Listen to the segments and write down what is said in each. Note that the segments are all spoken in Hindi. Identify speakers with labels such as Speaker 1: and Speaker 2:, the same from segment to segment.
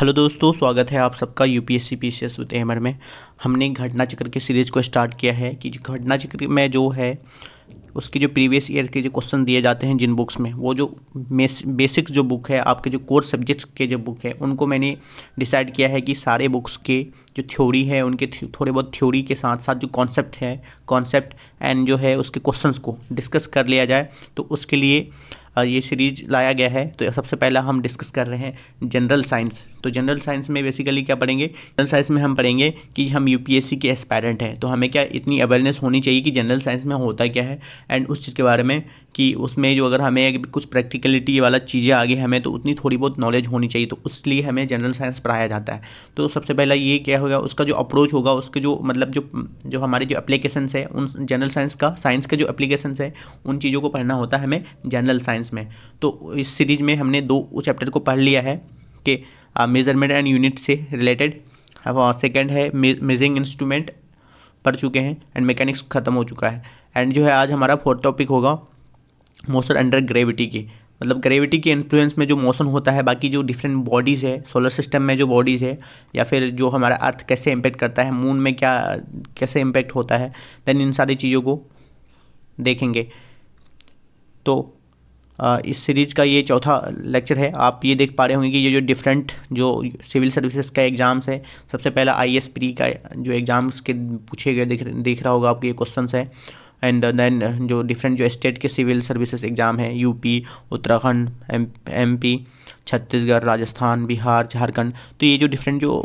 Speaker 1: हेलो दोस्तों स्वागत है आप सबका यू पी एस विद एमर में हमने घटना चक्र के सीरीज को स्टार्ट किया है कि घटना चक्र में जो है उसके जो प्रीवियस ईयर के जो क्वेश्चन दिए जाते हैं जिन बुक्स में वो जो बेसिक्स जो बुक है आपके जो कोर सब्जेक्ट्स के जो बुक है उनको मैंने डिसाइड किया है कि सारे बुक्स के जो थ्योरी है उनके थोड़े बहुत थ्योरी के साथ साथ जो कॉन्सेप्ट है कॉन्सेप्ट एंड जो है उसके क्वेश्चंस को डिस्कस कर लिया जाए तो उसके लिए ये सीरीज लाया गया है तो सबसे पहला हम डिस्कस कर रहे हैं जनरल साइंस तो जनरल साइंस में बेसिकली क्या पढ़ेंगे जनरल साइंस में हम पढ़ेंगे कि हम यूपीएससी के एस्पायरेंट हैं तो हमें क्या इतनी अवेयरनेस होनी चाहिए कि जनरल साइंस में होता क्या है एंड उस चीज़ के बारे में कि उसमें जो अगर हमें कुछ प्रैक्टिकलिटी वाला चीज़ें आगे हमें तो उतनी थोड़ी बहुत नॉलेज होनी चाहिए तो उसलिए हमें जनरल साइंस पढ़ाया जाता है तो सबसे पहला ये क्या होगा उसका जो अप्रोच होगा उसके जो मतलब जो जो हमारे जो एप्लीकेशंस है उन जनरल साइंस का साइंस के जो एप्लीकेशंस है उन चीज़ों को पढ़ना होता है हमें जनरल साइंस में तो इस सीरीज में हमने दो चैप्टर को पढ़ लिया है कि मेजरमेंट एंड यूनिट से रिलेटेड सेकेंड है मेजरिंग इंस्ट्रूमेंट पढ़ चुके हैं एंड मैकेनिक्स ख़त्म हो चुका है एंड जो है आज हमारा फोर्थ टॉपिक होगा मोशन अंडर ग्रेविटी की मतलब ग्रेविटी के इन्फ्लुएंस में जो मोशन होता है बाकी जो डिफरेंट बॉडीज़ है सोलर सिस्टम में जो बॉडीज़ है या फिर जो हमारा अर्थ कैसे इम्पेक्ट करता है मून में क्या कैसे इम्पेक्ट होता है देन इन सारी चीज़ों को देखेंगे तो इस सीरीज़ का ये चौथा लेक्चर है आप ये देख पा रहे होंगे कि ये जो डिफरेंट जो सिविल सर्विसेज का एग्ज़ाम्स है सबसे पहला आई एस प्री का जो एग्ज़ाम्स के पूछे गए देख देख रहा होगा आपके ये क्वेश्चन है एंड देन uh, uh, जो डिफरेंट जो स्टेट के सिविल सर्विसेज एग्ज़ाम हैं UP Uttarakhand M P Chhattisgarh Rajasthan Bihar Jharkhand तो ये जो डिफरेंट जो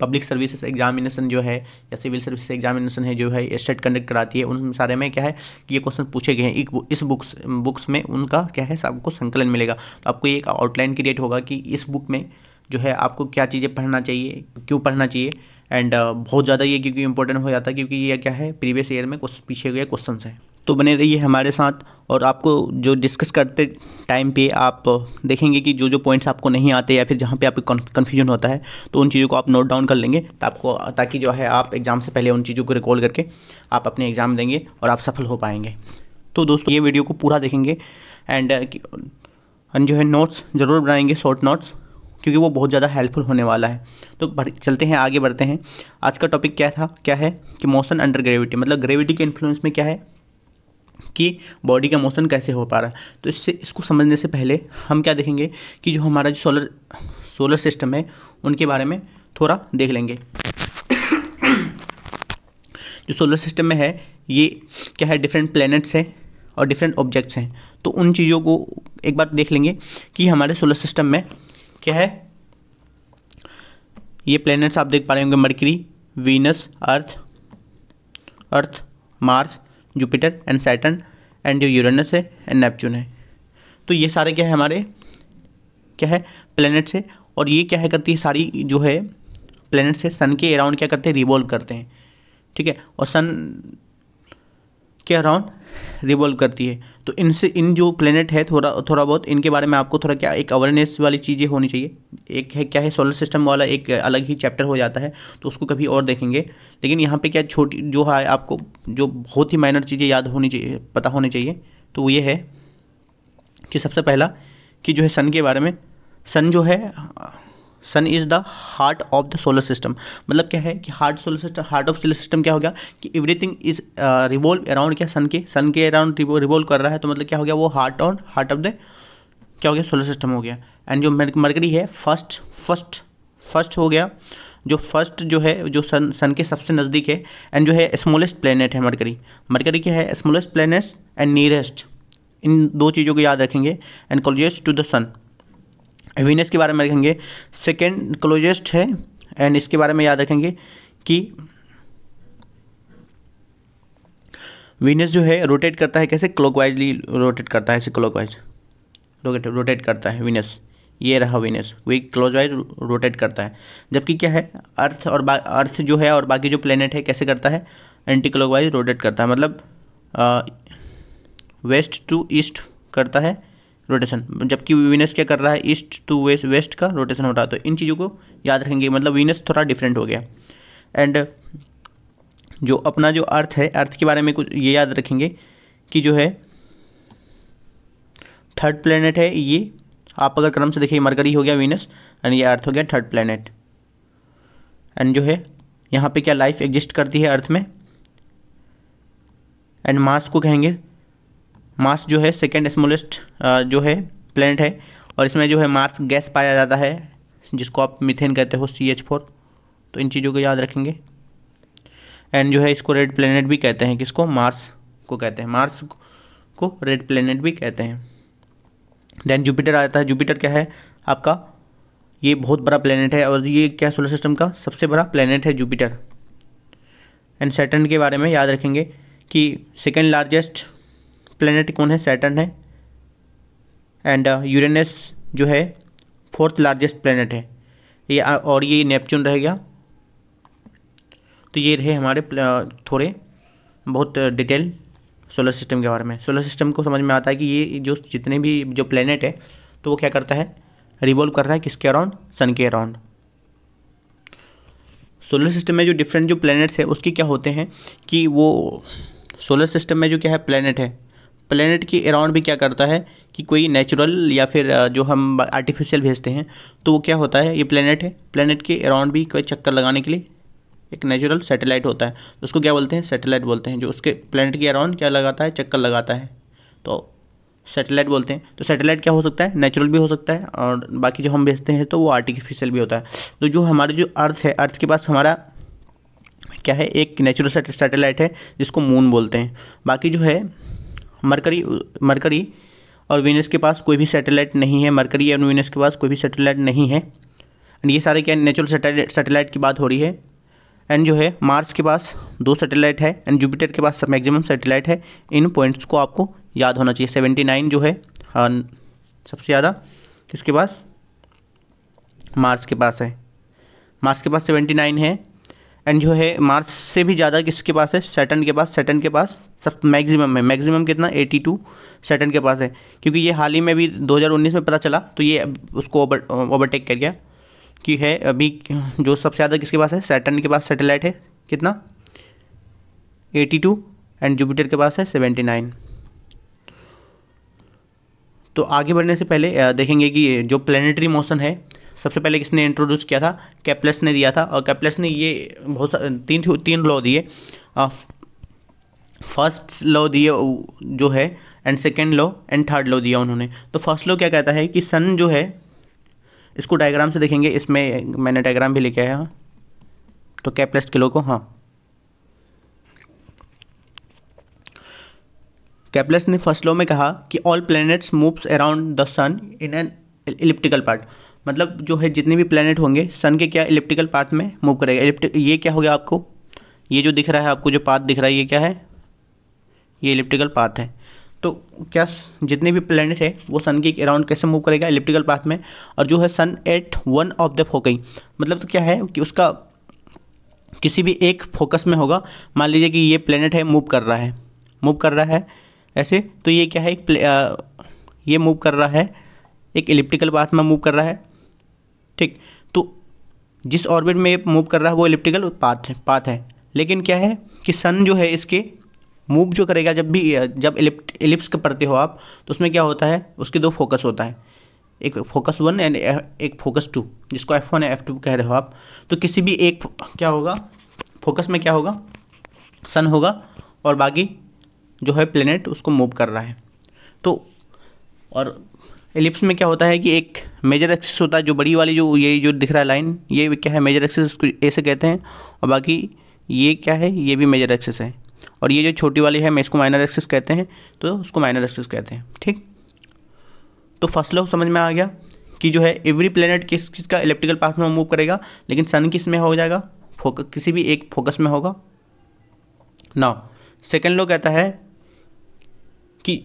Speaker 1: पब्लिक सर्विसेज एग्जामिनेशन जो है या सिविल सर्विस एग्जामिनेशन है जो है स्टेट कंडक्ट कराती है उन सारे में क्या है कि ये क्वेश्चन पूछे गए हैं इस बुक्स बुक्स में उनका क्या है सबको संकलन मिलेगा तो आपको एक आउटलाइन क्रिएट होगा कि इस बुक में जो है आपको क्या चीज़ें पढ़ना चाहिए क्यों पढ़ना चाहिए एंड uh, बहुत ज़्यादा ये क्योंकि इंपॉर्टेंट हो जाता है क्योंकि ये क्या है प्रीवियस ईयर में कुछ पीछे हुए क्वेश्चन हैं तो बने रहिए हमारे साथ और आपको जो डिस्कस करते टाइम पे आप uh, देखेंगे कि जो जो पॉइंट्स आपको नहीं आते या फिर जहाँ पे आपको कन्फ्यूजन होता है तो उन चीज़ों को आप नोट डाउन कर लेंगे तो आपको ताकि जो है आप एग्ज़ाम से पहले उन चीज़ों को रिकॉल करके आप अपने एग्ज़ाम देंगे और आप सफल हो पाएंगे तो दोस्तों ये वीडियो को पूरा देखेंगे एंड uh, जो है नोट्स ज़रूर बनाएंगे शॉर्ट नोट्स क्योंकि वो बहुत ज़्यादा हेल्पफुल होने वाला है तो चलते हैं आगे बढ़ते हैं आज का टॉपिक क्या था क्या है कि मोशन अंडर ग्रेविटी मतलब ग्रेविटी के इन्फ्लुएंस में क्या है कि बॉडी का मोशन कैसे हो पा रहा है तो इससे इसको समझने से पहले हम क्या देखेंगे कि जो हमारा जो सोलर सोलर सिस्टम है उनके बारे में थोड़ा देख लेंगे जो सोलर सिस्टम में है ये क्या है डिफरेंट प्लैनेट्स हैं और डिफरेंट ऑब्जेक्ट्स हैं तो उन चीज़ों को एक बार देख लेंगे कि हमारे सोलर सिस्टम में क्या है ये प्लैनेट्स आप देख पा रहे होंगे Mercury Venus earth earth Mars Jupiter and Saturn and जो यूरेनस है एंड नेपच्यून है तो ये सारे क्या है हमारे क्या है प्लैनेट्स है और ये क्या है करती है सारी जो है प्लैनेट्स है सन के अराउंड क्या करते हैं रिवॉल्व करते हैं ठीक है और सन के अराउंड रिवॉल्व करती है तो इनसे इन जो प्लेनेट है थोड़ा थोड़ा बहुत इनके बारे में आपको थोड़ा क्या एक अवेयरनेस वाली चीज़ें होनी चाहिए एक है क्या है सोलर सिस्टम वाला एक अलग ही चैप्टर हो जाता है तो उसको कभी और देखेंगे लेकिन यहाँ पे क्या छोटी जो है आपको जो बहुत ही माइनर चीज़ें याद होनी चाहिए पता होनी चाहिए तो वो ये है कि सबसे पहला कि जो है सन के बारे में सन जो है sun is the heart of the solar system मतलब क्या है कि heart solar system heart of solar system क्या हो गया कि एवरीथिंग इज रिवॉल्व अराउंड क्या सन के सन के अराउंड रिवॉल्व कर रहा है तो मतलब क्या हो गया वो heart on heart of the क्या हो गया सोलर सिस्टम हो गया एंड जो मरकरी है फर्स्ट फर्स्ट फर्स्ट हो गया जो फर्स्ट जो है जो सन सन के सबसे नज़दीक है एंड जो है स्मॉलेस्ट प्लेनेट है मरकरी मरकरी क्या है स्मॉलेस्ट प्लेनेट एंड नियरेस्ट इन दो चीज़ों को याद रखेंगे and college to the sun Venus के बारे में रखेंगे सेकेंड क्लोजेस्ट है एंड इसके बारे में याद रखेंगे कि वीनस जो है रोटेट करता है कैसे क्लॉकवाइजली रोटेट करता है ऐसे क्लॉकवाइज रोटेट रोटेट करता है वीनस ये रहा वीनस वे क्लॉकवाइज रोटेट करता है जबकि क्या है अर्थ और अर्थ जो है और बाकी जो प्लेनेट है कैसे करता है एंटी क्लॉकवाइज रोटेट करता है मतलब वेस्ट टू ईस्ट करता है रोटेशन जबकि वीनस क्या कर रहा है ईस्ट टू वेस्ट वेस्ट का रोटेशन हो रहा है तो इन चीज़ों को याद रखेंगे मतलब वीनस थोड़ा डिफरेंट हो गया एंड जो अपना जो अर्थ है अर्थ के बारे में कुछ ये याद रखेंगे कि जो है थर्ड प्लेनेट है ये आप अगर क्रम से देखिए मरकरी हो गया वीनस एंड ये अर्थ हो गया थर्ड प्लेनेट एंड जो है यहाँ पे क्या लाइफ एग्जिस्ट करती है अर्थ में एंड मार्स को कहेंगे मार्स जो है सेकेंड स्मॉलेस्ट जो है प्लेनेट है और इसमें जो है मार्स गैस पाया जाता है जिसको आप मिथेन कहते हो सी एच फोर तो इन चीज़ों को याद रखेंगे एंड जो है इसको रेड प्लेनेट भी कहते हैं किसको मार्स को कहते हैं मार्स को रेड प्लेनेट भी कहते हैं देन जुपिटर आ जाता है जुपिटर क्या है आपका ये बहुत बड़ा प्लेनेट है और ये क्या सोलर सिस्टम का सबसे बड़ा प्लेनेट है जुपिटर एंड सैटर्न के बारे में याद रखेंगे कि सेकेंड लार्जेस्ट प्लेनेट कौन है सैटर्न है एंड यूरेनस uh, जो है फोर्थ लार्जेस्ट प्लेनेट है ये uh, और ये नेपच्यून रहेगा तो ये रहे हमारे uh, थोड़े बहुत डिटेल सोलर सिस्टम के बारे में सोलर सिस्टम को समझ में आता है कि ये जो जितने भी जो प्लेनेट है तो वो क्या करता है रिवॉल्व कर रहा है किसके अराउंड सन के अराउंड सोलर सिस्टम में जो डिफरेंट जो प्लैनेट्स है उसके क्या होते हैं कि वो सोलर सिस्टम में जो क्या है प्लैनेट है प्लेनेट के अराउंड भी क्या करता है कि कोई नेचुरल या फिर जो हम आर्टिफिशियल भेजते हैं तो वो क्या होता है ये प्लेनेट है प्लेनेट के अराउंड भी कोई चक्कर लगाने के लिए एक नेचुरल सैटेलाइट होता है तो उसको क्या बोलते हैं सैटेलाइट बोलते हैं जो उसके प्लेनेट के अराउंड क्या लगाता है चक्कर लगाता है तो सैटेलाइट बोलते हैं तो सैटेलाइट क्या हो सकता है नेचुरल भी हो सकता है और बाकी जो हम भेजते हैं तो वो आर्टिफिशियल भी होता है तो जो हमारे जो अर्थ है अर्थ के पास हमारा क्या है एक नेचुरल सैटेलाइट है जिसको मून बोलते हैं बाकी जो है मरकरी मरकरी और वीनस के पास कोई भी सैटेलाइट नहीं है मरकरी एंड वीनस के पास कोई भी सैटेलाइट नहीं है एंड ये सारे क्या नेचुरल सैटेलाइट की बात हो रही है एंड जो है मार्स के पास दो सैटेलाइट है एंड जुपिटर के पास मैक्सिमम सैटेलाइट है इन पॉइंट्स को आपको याद होना चाहिए सेवेंटी नाइन जो है हाँ, सबसे ज़्यादा किसके पास मार्स के पास है मार्स के पास सेवेंटी नाइन है एंड जो है मार्स से भी ज़्यादा किसके पास है सेटन के पास सेटन के पास सब मैक्सिमम है मैक्सिमम कितना 82 सेटन के पास है क्योंकि ये हाल ही में भी 2019 में पता चला तो ये उसको ओवरटेक कर गया कि है अभी जो सबसे ज़्यादा किसके पास है सेटन के पास सेटेलाइट है कितना 82 एंड जुपिटर के पास है 79 तो आगे बढ़ने से पहले देखेंगे कि जो प्लानिटरी मोशन है सबसे पहले किसने इंट्रोड्यूस किया था कैपलेस ने दिया था और कैपलेस ने ये बहुत तीन तीन लॉ दिए फर्स्ट लॉ दिए जो है and second law and third law दिया उन्होंने तो फर्स्ट लॉ क्या कहता है कि सन जो है इसको डायग्राम से देखेंगे इसमें मैंने डायग्राम भी लेके आया तो कैपलेस के लो को हाँ कैपलेस ने फर्स्ट लॉ में कहा कि all planets moves around the sun in an elliptical part मतलब जो है जितने भी प्लानट होंगे सन के क्या इलिप्टिकल पाथ में मूव करेगा ये क्या हो गया आपको ये जो दिख रहा है आपको जो पाथ दिख रहा है ये क्या है ये इलिप्टिकल पाथ है तो क्या जितने भी प्लैनेट है वो सन के अराउंड कैसे मूव करेगा इलिप्टिकल पाथ में और जो है sun at one of the foci मतलब तो क्या है कि उसका किसी भी एक फोकस में होगा मान लीजिए कि ये प्लानट है मूव कर रहा है मूव कर रहा है ऐसे तो ये क्या है एक ये मूव कर रहा है एक इलिप्टिकल पाथ में मूव कर रहा है ठीक तो जिस ऑर्बिट में मूव कर रहा है वो इलिप्टिकल पाथ है पाथ है लेकिन क्या है कि सन जो है इसके मूव जो करेगा जब भी जब इलिप्स के पढ़ते हो आप तो उसमें क्या होता है उसके दो फोकस होता है एक फोकस वन एंड एक फोकस टू जिसको एफ वन एफ टू कह रहे हो आप तो किसी भी एक क्या होगा फोकस में क्या होगा सन होगा और बाकी जो है प्लेनेट उसको मूव कर रहा है तो और एलिप्स में क्या होता है कि एक मेजर एक्सिस होता है जो बड़ी वाली जो ये जो दिख रहा है लाइन ये क्या है मेजर एक्सिस ऐसे कहते हैं और बाकी ये क्या है ये भी मेजर एक्सिस है और ये जो छोटी वाली है मैं इसको माइनर एक्सिस कहते हैं तो उसको माइनर एक्सिस कहते हैं ठीक तो फर्स्ट लॉ समझ में आ गया कि जो है एवरी प्लेनेट किस किस का इलेक्ट्रिकल पाथ में मूव करेगा लेकिन सन किस में हो जाएगा फोकस किसी भी एक फोकस में होगा ना सेकेंड लॉ कहता है कि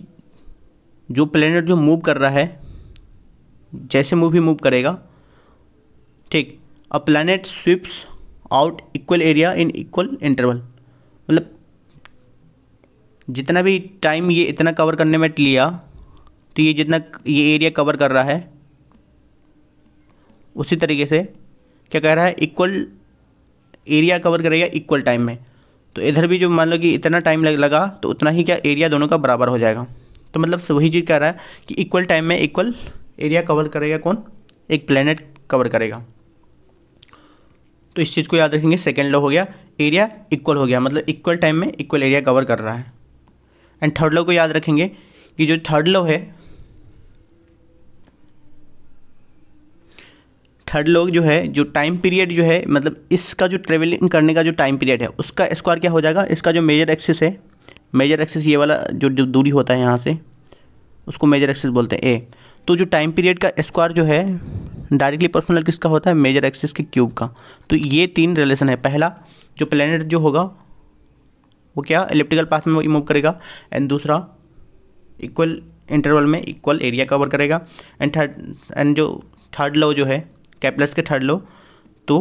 Speaker 1: जो प्लेनेट जो मूव कर रहा है जैसे मूव ही मूव करेगा ठीक a planet sweeps out equal area in equal interval मतलब जितना भी टाइम ये इतना कवर करने में लिया तो ये जितना ये एरिया कवर कर रहा है उसी तरीके से क्या कह रहा है इक्वल एरिया कवर करेगा इक्वल टाइम में तो इधर भी जो मान लो कि इतना टाइम लगा तो उतना ही क्या एरिया दोनों का बराबर हो जाएगा तो मतलब वही चीज़ कह रहा है कि इक्वल टाइम में इक्वल एरिया कवर करेगा कौन एक प्लेनेट कवर करेगा तो इस चीज़ को याद रखेंगे सेकेंड लॉ हो गया एरिया इक्वल हो गया मतलब इक्वल टाइम में इक्वल एरिया कवर कर रहा है एंड थर्ड लॉ को याद रखेंगे कि जो थर्ड लॉ है थर्ड लॉ जो है जो टाइम पीरियड जो है मतलब इसका जो ट्रेवलिंग करने का जो टाइम पीरियड है उसका स्क्वायर क्या हो जाएगा इसका जो मेजर एक्सिस है मेजर एक्सेस ये वाला जो जो दूरी होता है यहाँ से उसको मेजर एक्सेस बोलते हैं ए तो जो टाइम पीरियड का स्क्वायर जो है डायरेक्टली पर्सनल किसका होता है मेजर एक्सेस के क्यूब का तो ये तीन रिलेशन है पहला जो प्लानट जो होगा वो क्या इलेप्टिकल पाथ में मूव करेगा एंड दूसरा इक्वल इंटरवल में इक्वल एरिया कवर करेगा एंड थर्ड एंड जो थर्ड लॉ जो है कैपलस के थर्ड लॉ तो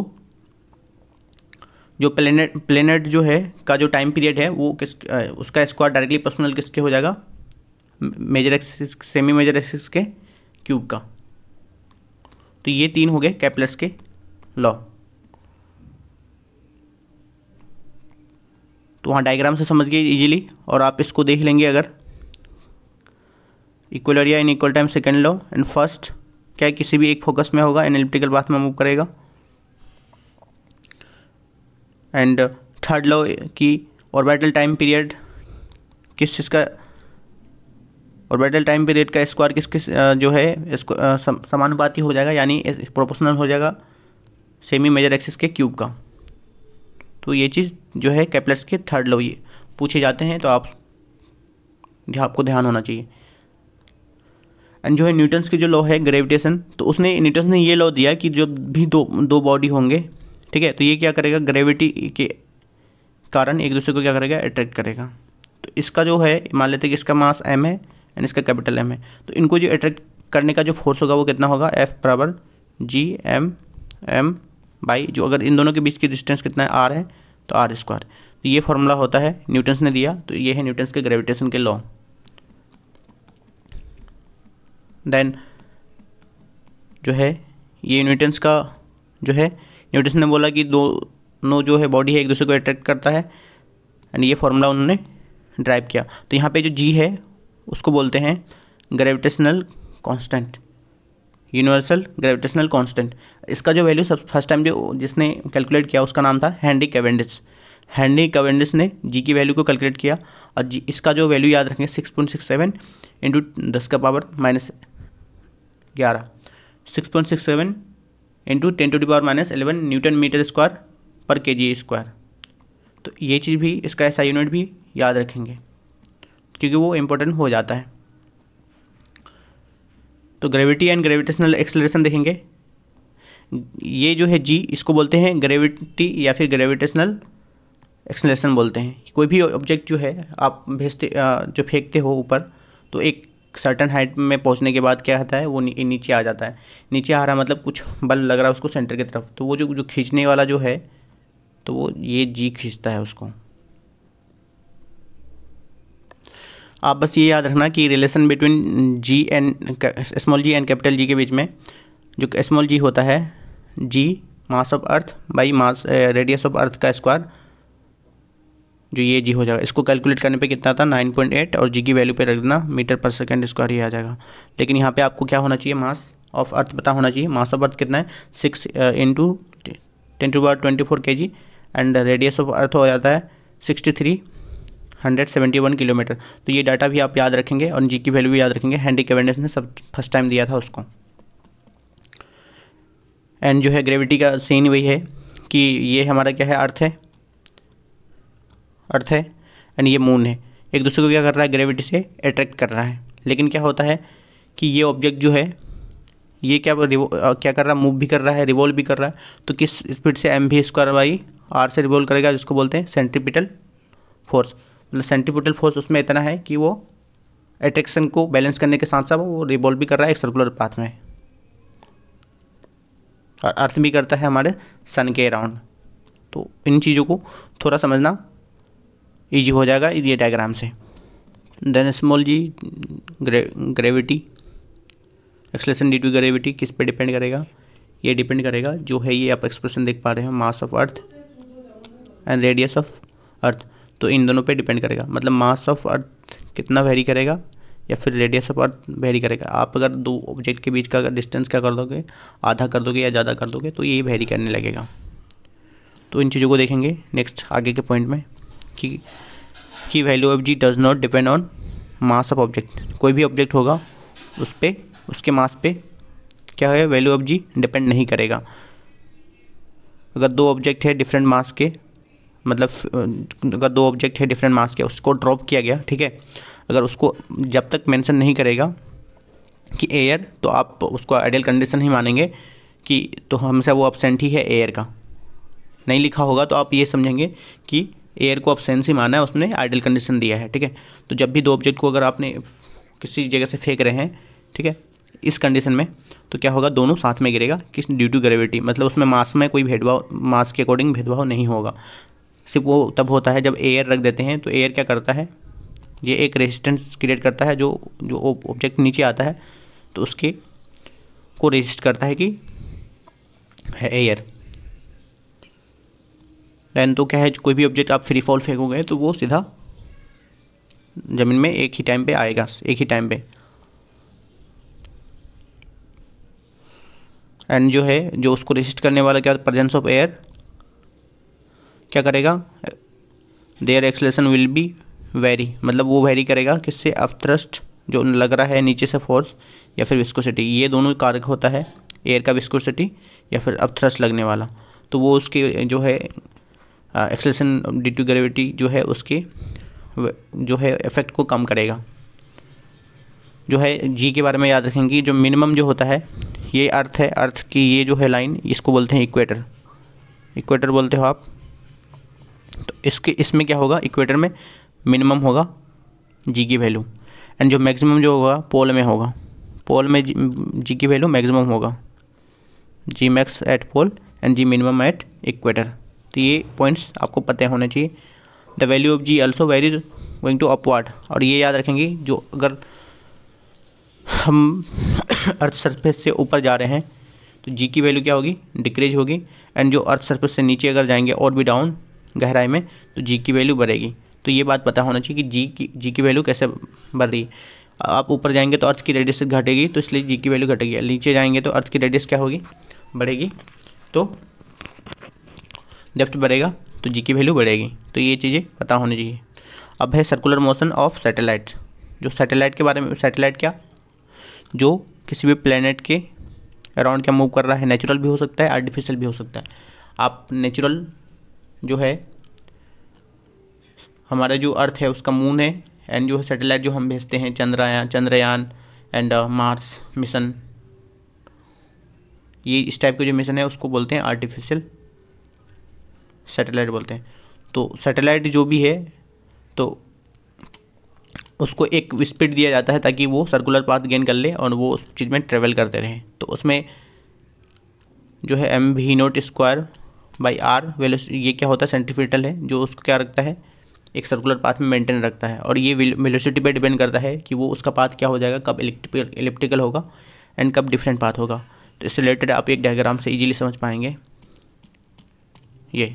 Speaker 1: जो प्लेनेट प्लेनेट जो है का जो टाइम पीरियड है वो किस उसका स्क्वायर डायरेक्टली पर्सनल किसके हो जाएगा major axis semi major axis के क्यूब का तो ये तीन हो गए कैपलर्स के लॉ तो वहाँ डायग्राम से समझ गए इजीली और आप इसको देख लेंगे अगर equal area in equal time second law and first क्या किसी भी एक फोकस में होगा एनालिटिकल बात में मूव करेगा एंड थर्ड लॉ की ऑर्बिटल टाइम पीरियड किस चीज़ का ऑर्बिटल टाइम पीरियड का स्क्वायर किस किस जो है समानुपाती हो जाएगा यानी प्रोपोर्शनल हो जाएगा सेमी मेजर एक्सिस के क्यूब का तो ये चीज़ जो है कैपलेट्स के थर्ड लॉ ये पूछे जाते हैं तो आप आपको ध्यान होना चाहिए एंड जो है न्यूटन्स की जो लॉ है ग्रेविटेशन तो उसने न्यूटन्स ने ये लॉ दिया कि जो भी दो दो बॉडी होंगे ठीक है तो ये क्या करेगा ग्रेविटी के कारण एक दूसरे को क्या करेगा अट्रैक्ट करेगा तो इसका जो है मान लेते कि इसका मास एम है एंड इसका कैपिटल एम है तो इनको जो अट्रैक्ट करने का जो फोर्स होगा वो कितना होगा एफ बराबर जी एम एम बाई जो अगर इन दोनों के बीच की डिस्टेंस कितना है आर है तो आर स्क्वायर तो ये फॉर्मूला होता है न्यूटन्स ने दिया तो ये है न्यूटन्स के ग्रेविटेशन के लॉ देन जो है ये न्यूटन्स का जो है न्यूटन ने बोला कि दोनों जो है बॉडी है एक दूसरे को अट्रैक्ट करता है एंड ये फॉर्मूला उन्होंने ड्राइव किया तो यहाँ पे जो जी है उसको बोलते हैं gravitational constant universal gravitational constant इसका जो वैल्यू सब फर्स्ट टाइम जो जिसने कैलकुलेट किया उसका नाम था हैंडी कैवेंडिस हैंडी कैवेंडिस ने जी की वैल्यू को कैलकुलेट किया और जी इसका जो वैल्यू याद रखेंगे six point six seven into दस का पावर माइनस ग्यारह six point six seven into ten to the power minus eleven newton metre square पर के जी स्क्वायर तो ये चीज़ भी इसका ऐसा यूनिट भी याद रखेंगे क्योंकि वो इम्पोर्टेंट हो जाता है तो ग्रेविटी एंड ग्रेविटेशनल एक्सलेशन देखेंगे ये जो है जी इसको बोलते हैं ग्रेविटी या फिर ग्रेविटेशनल एक्सलेशन बोलते हैं कोई भी ऑब्जेक्ट जो है आप भेजते जो फेंकते हो ऊपर तो एक सर्टन हाइट में पहुंचने के बाद क्या होता है वो नी, नीचे आ जाता है नीचे आ रहा मतलब कुछ बल लग रहा है उसको सेंटर की तरफ तो वो जो जो खींचने वाला जो है तो वो ये जी खींचता है उसको आप बस ये याद रखना कि relation between G and small G and capital G के बीच में जो स्मॉल जी होता है G mass of earth by mass radius of earth का स्क्वायर जो ये जी हो जाएगा इसको कैलकुलेट करने पे कितना था 9.8 और जी की वैल्यू पे रख देना मीटर पर सेकंड स्क्वायर ही आ जाएगा लेकिन यहाँ पे आपको क्या होना चाहिए मास ऑफ अर्थ पता होना चाहिए मास ऑफ अर्थ कितना है सिक्स इंटू टेन टू बार twenty four K G and radius of earth हो जाता है sixty three hundred seventy one kilometre तो ये डाटा भी आप याद रखेंगे और जी की वैल्यू भी याद रखेंगे हैंडी कैवेंडस ने सब फर्स्ट टाइम दिया था उसको एंड जो है ग्रेविटी का सीन वही है कि ये हमारा क्या है अर्थ है अर्थ है एंड ये मून है एक दूसरे को क्या कर रहा है ग्रेविटी से अट्रैक्ट कर रहा है लेकिन क्या होता है कि ये ऑब्जेक्ट जो है ये क्या क्या कर रहा है मूव भी कर रहा है रिवॉल्व भी कर रहा है तो किस स्पीड से एम भी स्क्वायर बाई आर से रिवॉल्व करेगा जिसको बोलते हैं सेंट्रीपिटल फोर्स मतलब सेंट्रीपिटल फोर्स उसमें इतना है कि वो एट्रैक्शन को बैलेंस करने के साथ साथ वो रिवॉल्व भी कर रहा है एक सर्कुलर पाथ में और अर्थ भी करता है हमारे सन के अराउंड तो इन चीज़ों को थोड़ा समझना ईजी हो जाएगा ये डायग्राम से then small G gravity acceleration due to gravity किस पे डिपेंड करेगा ये डिपेंड करेगा जो है ये आप एक्सप्रेशन देख पा रहे हैं mass of earth and radius of earth तो इन दोनों पे डिपेंड करेगा मतलब मास ऑफ अर्थ कितना वेरी करेगा या फिर रेडियस ऑफ अर्थ वेरी करेगा आप अगर दो ऑब्जेक्ट के बीच का अगर डिस्टेंस क्या कर दोगे आधा कर दोगे या ज़्यादा कर दोगे तो ये वेरी करने लगेगा तो इन चीज़ों को देखेंगे नेक्स्ट आगे के पॉइंट में की की value of G does not depend on mass of object कोई भी ऑब्जेक्ट होगा उस पर उसके मास पे क्या है वैल्यू ऑफ जी डिपेंड नहीं करेगा अगर दो ऑब्जेक्ट है डिफरेंट मास के मतलब अगर दो ऑब्जेक्ट है डिफरेंट मास के उसको ड्रॉप किया गया ठीक है अगर उसको जब तक मेंशन नहीं करेगा कि एयर तो आप उसको आइडियल कंडीशन ही मानेंगे कि तो हमेशा वो अपसेंट ही है एयर का नहीं लिखा होगा तो आप ये समझेंगे कि एयर को अपसेंसी माना है उसने आइडल कंडीशन दिया है ठीक है तो जब भी दो ऑब्जेक्ट को अगर आपने किसी जगह से फेंक रहे हैं ठीक है इस कंडीशन में तो क्या होगा दोनों साथ में गिरेगा किस ड्यू टू ग्रेविटी मतलब उसमें मास में कोई भेदभाव मास के अकॉर्डिंग भेदभाव नहीं होगा सिर्फ वो तब होता है जब एयर रख देते हैं तो एयर क्या करता है ये एक रेजिस्टेंस क्रिएट करता है जो जो ऑब्जेक्ट नीचे आता है तो उसके को रेजिस्ट करता है कि है एयर देन तो क्या है कोई भी ऑब्जेक्ट आप फ्री फॉल फेंकोगे तो वो सीधा ज़मीन में एक ही टाइम पे आएगा एक ही टाइम पे एंड जो है जो उसको रेसिस्ट करने वाला क्या प्रेजेंस ऑफ एयर क्या करेगा there acceleration will be very मतलब वो वेरी करेगा किससे अब थ्रस्ट जो लग रहा है नीचे से फोर्स या फिर विस्कोसिटी ये दोनों कारक होता है एयर का विस्कोसिटी या फिर अब थ्रस्ट लगने वाला तो वो उसके जो है एक्सलेशन डी टू ग्रेविटी जो है उसके जो है इफेक्ट को कम करेगा जो है जी के बारे में याद रखेंगे जो मिनिमम जो होता है ये अर्थ है अर्थ की ये जो है लाइन इसको बोलते हैं इक्वेटर इक्वेटर बोलते हो आप तो इसके इसमें क्या होगा इक्वेटर में मिनिमम होगा जी की वैल्यू एंड जो मैक्सिमम जो होगा पोल में होगा पोल में जी की वैल्यू मैक्सिमम होगा G max at pole and G minimum at equator तो ये पॉइंट्स आपको पता होने चाहिए the value of G also varies going to upward और ये याद रखेंगे जो अगर हम अर्थ सरफेस से ऊपर जा रहे हैं तो जी की वैल्यू क्या होगी डिक्रीज होगी एंड जो अर्थ सरफेस से नीचे अगर जाएंगे और भी डाउन गहराई में तो जी की वैल्यू बढ़ेगी तो ये बात पता होना चाहिए कि जी की जी की वैल्यू कैसे बढ़ रही है आप ऊपर जाएंगे तो अर्थ की रेडियस घटेगी तो इसलिए जी की वैल्यू घटेगी नीचे जाएंगे तो अर्थ की रेडियस क्या होगी बढ़ेगी तो डेप्थ बढ़ेगा तो जी की वैल्यू बढ़ेगी तो ये चीज़ें पता होनी चाहिए अब है सर्कुलर मोशन ऑफ सैटेलाइट जो सैटेलाइट के बारे में सैटेलाइट क्या जो किसी भी प्लानट के अराउंड क्या मूव कर रहा है नेचुरल भी हो सकता है आर्टिफिशियल भी हो सकता है आप नेचुरल जो है हमारा जो अर्थ है उसका मून है एंड जो है सैटेलाइट जो हम भेजते हैं Chandrayaan Chandrayaan and Mars mission ये इस टाइप के जो मिशन है उसको बोलते हैं आर्टिफिशियल सैटेलाइट बोलते हैं तो सैटेलाइट जो भी है तो उसको एक स्पीड दिया जाता है ताकि वो सर्कुलर पाथ गेन कर ले और वो उस चीज़ में ट्रेवल करते रहें तो उसमें जो है M V naught square by R वेलो ये क्या होता है सेंटिफिटल है जो उसको क्या रखता है एक सर्कुलर पाथ में मेंटेन रखता है और ये वेलोसिटी पे डिपेंड करता है कि वो उसका पाथ क्या हो जाएगा कब इलेक्ट्रिकल होगा एंड कब डिफरेंट पाथ होगा तो इससे रिलेटेड आप एक डायग्राम से इजीली समझ पाएंगे ये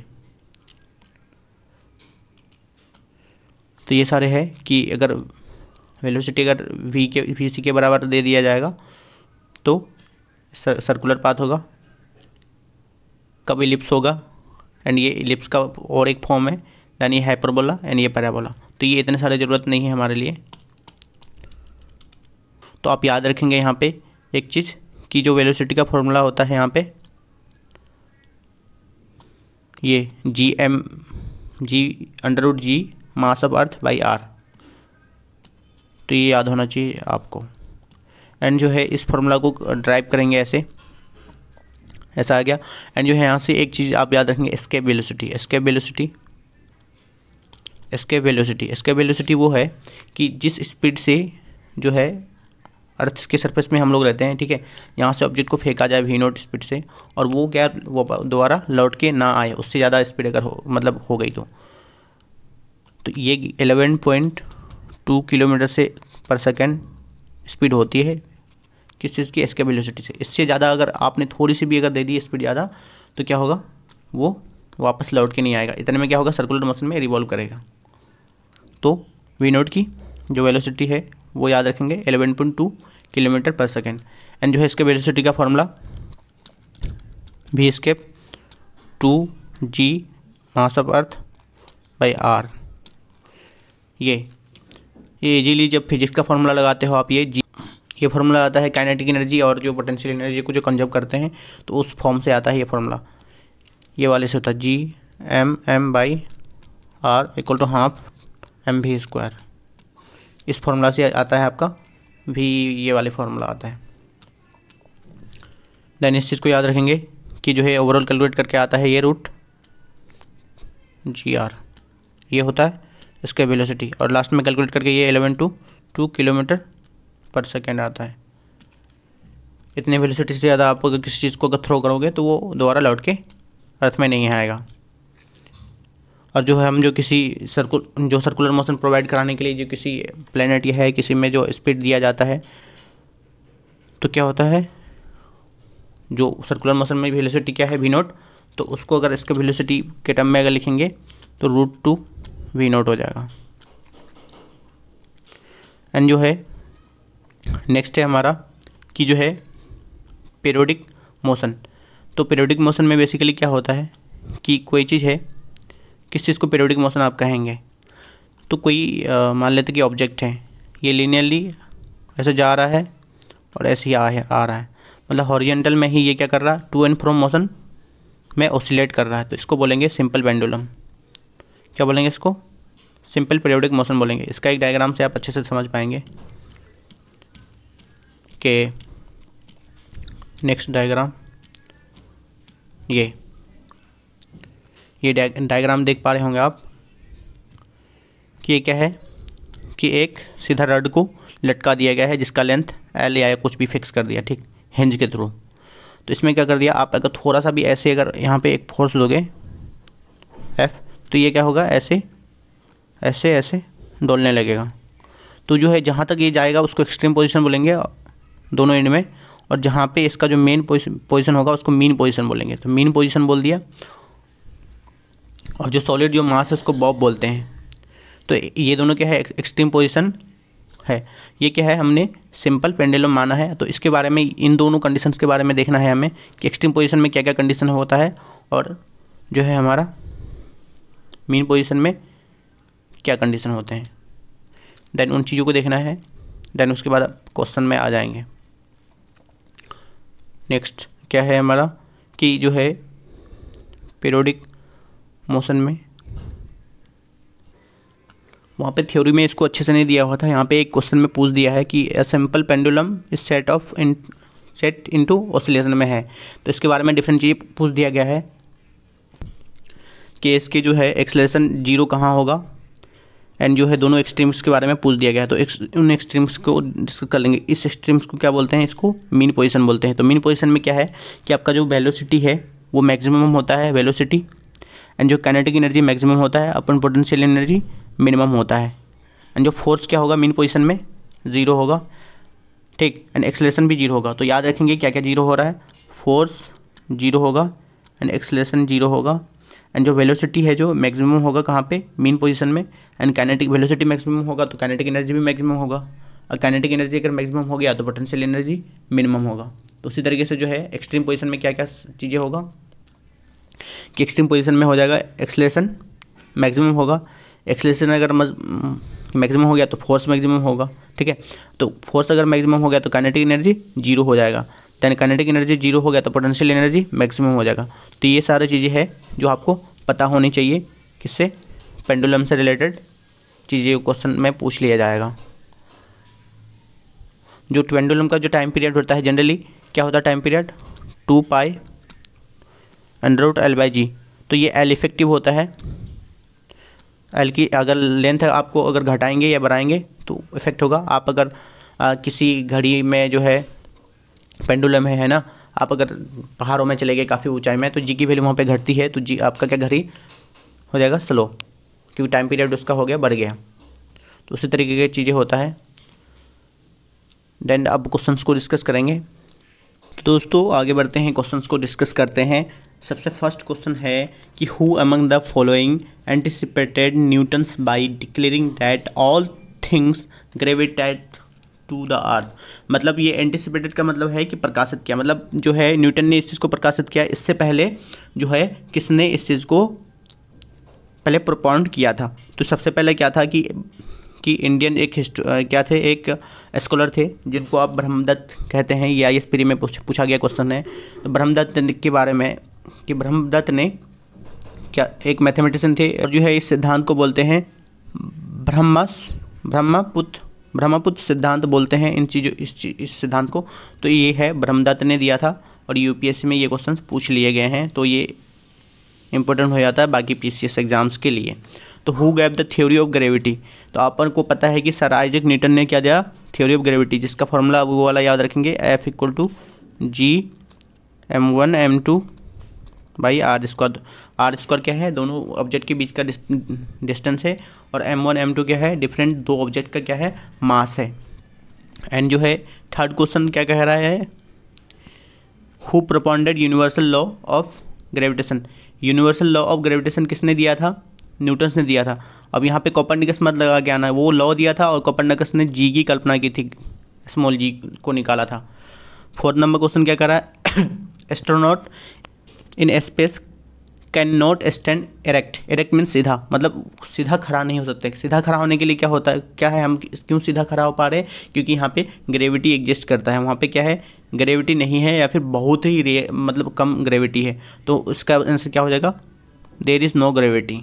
Speaker 1: तो ये सारे है कि अगर वेलोसिटी अगर वी के वी सी के बराबर दे दिया जाएगा तो सर, सर्कुलर पाथ होगा कब इलिप्स होगा एंड ये इलिप्स का और एक फॉर्म है यानी हाइपरबोला एंड ये पैराबोला तो ये इतने सारे ज़रूरत नहीं है हमारे लिए तो आप याद रखेंगे यहाँ पे एक चीज़ कि जो वेलोसिटी का फॉर्मूला होता है यहाँ पे ये G M G under root G mass of earth by R तो ये याद होना चाहिए आपको एंड जो है इस फॉर्मूला को ड्राइव करेंगे ऐसे ऐसा आ गया एंड जो है यहाँ से एक चीज़ आप याद रखेंगे escape velocity escape velocity escape velocity escape velocity वो है कि जिस स्पीड से जो है अर्थ के सरफेस में हम लोग रहते हैं ठीक है यहाँ से ऑब्जेक्ट को फेंका जाए वी नोट स्पीड से और वो क्या वो दोबारा लौट के ना आए उससे ज़्यादा स्पीड अगर हो मतलब हो गई तो तो ये 11.2 किलोमीटर से पर सेकेंड स्पीड होती है किस चीज़ की एस्केप वेलोसिटी से इससे ज़्यादा अगर आपने थोड़ी सी भी अगर दे दी स्पीड ज़्यादा तो क्या होगा वो वापस लौट के नहीं आएगा इतने में क्या होगा सर्कुलर मोशन में रिवॉल्व करेगा तो वी नोट की जो वेलोसिटी है वो याद रखेंगे 11.2 किलोमीटर पर सेकेंड एंड जो है इसके वेलोसिटी का फॉर्मूला भी escape two G mass of earth by R ये ये इजीली जब फिजिक्स का फॉर्मूला लगाते हो आप ये जी ये फॉर्मूला आता है काइनेटिक एनर्जी और जो पोटेंशियल एनर्जी को जो कंजर्व करते हैं तो उस फॉर्म से आता है ये फॉर्मूला ये वाले से होता है G M M by R equal to half M भी स्क्वायर इस फॉर्मूला से आता है आपका भी ये वाले फार्मूला आता है देन इस चीज़ को याद रखेंगे कि जो है ओवरऑल कैलकुलेट करके आता है ये रूट जी आर ये होता है इसका वेलोसिटी और लास्ट में कैलकुलेट करके ये eleven two two kilometre per second आता है इतने वेलोसिटी से ज़्यादा आप अगर किसी चीज़ को अगर थ्रो करोगे तो वो दोबारा लौट के अर्थ में नहीं आएगा और जो है हम जो किसी सर्कुल जो सर्कुलर मोशन प्रोवाइड कराने के लिए जो किसी प्लानट या है किसी में जो स्पीड दिया जाता है तो क्या होता है जो सर्कुलर मोशन में वेलोसिटी क्या है वी नोट तो उसको अगर इसके वेलोसिटी के टर्म में अगर लिखेंगे तो रूट टू वी नोट हो जाएगा एंड जो है नेक्स्ट है हमारा कि जो है पेरोडिक मोशन तो पेरोडिक मोशन में बेसिकली क्या होता है कि कोई चीज़ है किस चीज़ को पेरोडिक मोशन आप कहेंगे तो कोई मान लेते कि ऑब्जेक्ट है ये लीनियरली ऐसे जा रहा है और ऐसे ही आ, है, आ रहा है मतलब हॉरिजेंटल में ही ये क्या कर रहा है टू एंड फ्रॉम मोशन में ओसिलेट कर रहा है तो इसको बोलेंगे सिंपल पेंडुलम क्या बोलेंगे इसको सिंपल पीरियोडिक मोशन बोलेंगे इसका एक डायग्राम से आप अच्छे से समझ पाएंगे के नेक्स्ट डायग्राम ये ये डायग्राम देख पा रहे होंगे आप कि ये क्या है कि एक सीधा रड को लटका दिया गया है जिसका लेंथ एल या कुछ भी फिक्स कर दिया ठीक हिंज के थ्रू तो इसमें क्या कर दिया आप अगर थोड़ा सा भी ऐसे अगर यहाँ पे एक फोर्स दोगे एफ तो ये क्या होगा ऐसे ऐसे ऐसे डोलने लगेगा तो जो है जहाँ तक ये जाएगा उसको एक्सट्रीम पोजिशन बोलेंगे दोनों एंड में और जहाँ पे इसका जो मेन पोजिशन होगा उसको मीन पोजिशन बोलेंगे तो मीन पोजिशन बोल दिया और जो सॉलिड जो मास है उसको बॉब बोलते हैं तो ये दोनों क्या है एक्सट्रीम पोजिशन है ये क्या है हमने सिंपल पेंडुलम माना है तो इसके बारे में इन दोनों कंडीशंस के बारे में देखना है हमें कि एक्सट्रीम पोजिशन में क्या क्या कंडीशन होता है और जो है हमारा मीन पोजिशन में क्या कंडीशन होते हैं देन उन चीज़ों को देखना है देन उसके बाद क्वेश्चन में आ जाएंगे नेक्स्ट क्या है हमारा कि जो है पेरोडिक मोशन में वहाँ पे थ्योरी में इसको अच्छे से नहीं दिया हुआ था यहाँ पे एक क्वेश्चन में पूछ दिया है कि a simple pendulum is set of in set into oscillation में है तो इसके बारे में डिफरेंट चीज़ पूछ दिया गया है केस के जो है एक्सलेशन जीरो कहाँ होगा एंड जो है दोनों एक्सट्रीम्स के बारे में पूछ दिया गया है तो एक्स, उन एक्सट्रीम्स को डिस्कस कर लेंगे इस एक्सट्रीम्स को क्या बोलते हैं इसको मीन पोजिशन बोलते हैं तो मीन पोजिशन में क्या है कि आपका जो वेलोसिटी है वो मैक्सिमम होता है वेलोसिटी एंड जो कैनेटिक एनर्जी मैक्सिमम होता है अपन पोटेंशियल एनर्जी मिनिमम होता है एंड जो फोर्स क्या होगा मीन पोजिशन में ज़ीरो होगा ठीक एंड एक्सलेशन भी जीरो होगा तो याद रखेंगे क्या क्या जीरो हो रहा है फोर्स जीरो होगा एंड एक्सलेशन जीरो होगा एंड जो वेलोसिटी है जो मैक्सिमम होगा कहाँ पे मेन पोजीशन में एंड कैनेटिक वेलोसिटी मैक्सिमम होगा तो कैनेटिक एनर्जी भी मैक्सिमम होगा और कैनेटिक एनर्जी अगर मैक्सिमम हो गया तो पोटेंशियल एनर्जी मिनिमम होगा तो उसी तरीके से जो है एक्सट्रीम पोजिशन में क्या क्या चीज़ें होगा कि एक्सट्रीम पोजिशन में हो जाएगा एक्सलेशन मैक्सिमम होगा एक्सलेशन अगर मैक्सिमम हो गया तो फोर्स मैक्सिमम होगा ठीक है तो फोर्स अगर मैक्सिमम हो गया तो कैनेटिक एनर्जी जीरो हो जाएगा यानी कनेटिक एनर्जी जीरो हो गया तो पोटेंशियल एनर्जी मैक्सिमम हो जाएगा तो ये सारी चीज़ें हैं जो आपको पता होनी चाहिए किससे पेंडुलम से रिलेटेड चीज़ें क्वेश्चन में पूछ लिया जाएगा जो पेंडुलम का जो टाइम पीरियड होता है जनरली क्या होता है time period two pi under root L by G तो ये एल इफेक्टिव होता है एल की अगर लेंथ आपको अगर घटाएंगे या बढ़ाएंगे तो इफेक्ट होगा आप अगर आ, किसी घड़ी में जो है पेंडुलम है है ना आप अगर पहाड़ों में चले गए काफ़ी ऊंचाई में तो जी की वैल्यू वहाँ पे घटती है तो जी आपका क्या घड़ी हो जाएगा स्लो क्योंकि टाइम पीरियड उसका हो गया बढ़ गया तो उसी तरीके की चीज़ें होता है देन अब क्वेश्चन को डिस्कस करेंगे तो दोस्तों आगे बढ़ते हैं क्वेश्चन को डिस्कस करते हैं सबसे फर्स्ट क्वेश्चन है कि who among the following anticipated Newton's by declaring that all things gravitate to the earth मतलब ये एंटिसिपेटेड का मतलब है कि प्रकाशित किया मतलब जो है न्यूटन ने इस चीज़ को प्रकाशित किया इससे पहले जो है किसने इस चीज़ को पहले प्रोपाउंड किया था तो सबसे पहले क्या था कि कि इंडियन एक क्या थे एक स्कॉलर थे जिनको आप ब्रह्मदत्त कहते हैं या इस पीरी में पूछ, पूछा गया क्वेश्चन है तो ब्रह्मदत्त के बारे में कि ब्रह्मदत्त ने क्या एक मैथमेटिशियन थे और जो है इस सिद्धांत को बोलते हैं ब्रह्मस ब्रह्मपुत्र ब्रह्मपुत्र सिद्धांत बोलते हैं इन चीज़ों इस चीज इस सिद्धांत को तो ये है ब्रह्मदत्त ने दिया था और यूपीएससी में ये क्वेश्चन पूछ लिए गए हैं तो ये इंपॉर्टेंट हो जाता है बाकी पीसीएस एग्जाम्स के लिए तो who gave the theory of gravity तो आपन को पता है कि सर आइजक न्यूटन ने क्या दिया थ्योरी ऑफ ग्रेविटी जिसका फॉर्मूला वो वाला याद रखेंगे F equal to G M one M two by R square R square क्या है दोनों ऑब्जेक्ट के बीच का डिस्टेंस है और एम वन एम टू क्या है डिफरेंट दो ऑब्जेक्ट का क्या है मास है एंड जो है थर्ड क्वेश्चन क्या कह रहा है who propounded universal law of gravitation universal law of gravitation किसने दिया था न्यूटन्स ने दिया था अब यहाँ पे कॉपरनिकस मत लगा के आना वो लॉ दिया था और कॉपरनिकस ने जी की कल्पना की थी स्मॉल जी को निकाला था फोर्थ नंबर क्वेश्चन क्या रहा है astronaut in space can not stand erect erect mean सीधा मतलब सीधा खड़ा नहीं हो सकते सीधा खड़ा होने के लिए क्या होता है क्या है हम क्यों सीधा खड़ा हो पा रहे हैं क्योंकि यहाँ पे ग्रेविटी एग्जिस्ट करता है वहाँ पे क्या है ग्रेविटी नहीं है या फिर बहुत ही रे मतलब कम ग्रेविटी है तो उसका आंसर क्या हो जाएगा there is no gravity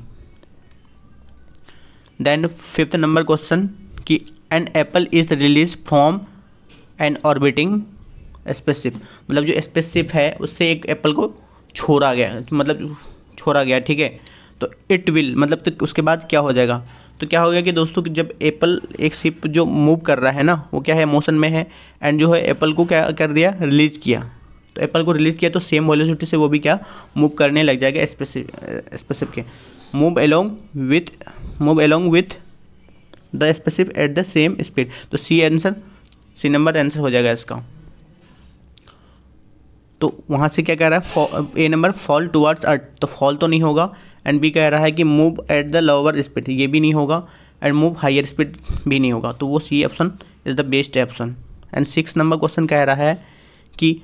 Speaker 1: then fifth number question कि an apple is release from an orbiting spaceship मतलब जो स्पेसशिप है उससे एक एप्पल को छोड़ा गया मतलब छोड़ा गया ठीक है तो इट विल मतलब तो उसके बाद क्या हो जाएगा तो क्या हो गया कि दोस्तों जब एप्पल एक सिप जो मूव कर रहा है ना वो क्या है मोशन में है एंड जो है एप्पल को क्या कर दिया रिलीज़ किया तो एप्पल को रिलीज़ किया तो सेम वेलोसिटी से वो भी क्या मूव करने लग जाएगा स्पेसिफिक के move along with move along with the spaceship at the same speed तो C answer C number answer हो जाएगा इसका तो वहाँ से क्या कह रहा है A number fall towards earth तो फॉल तो नहीं होगा एंड बी कह रहा है कि move at the lower speed ये भी नहीं होगा एंड मूव हायर स्पीड भी नहीं होगा तो वो C option is the best option and six number question कह रहा है कि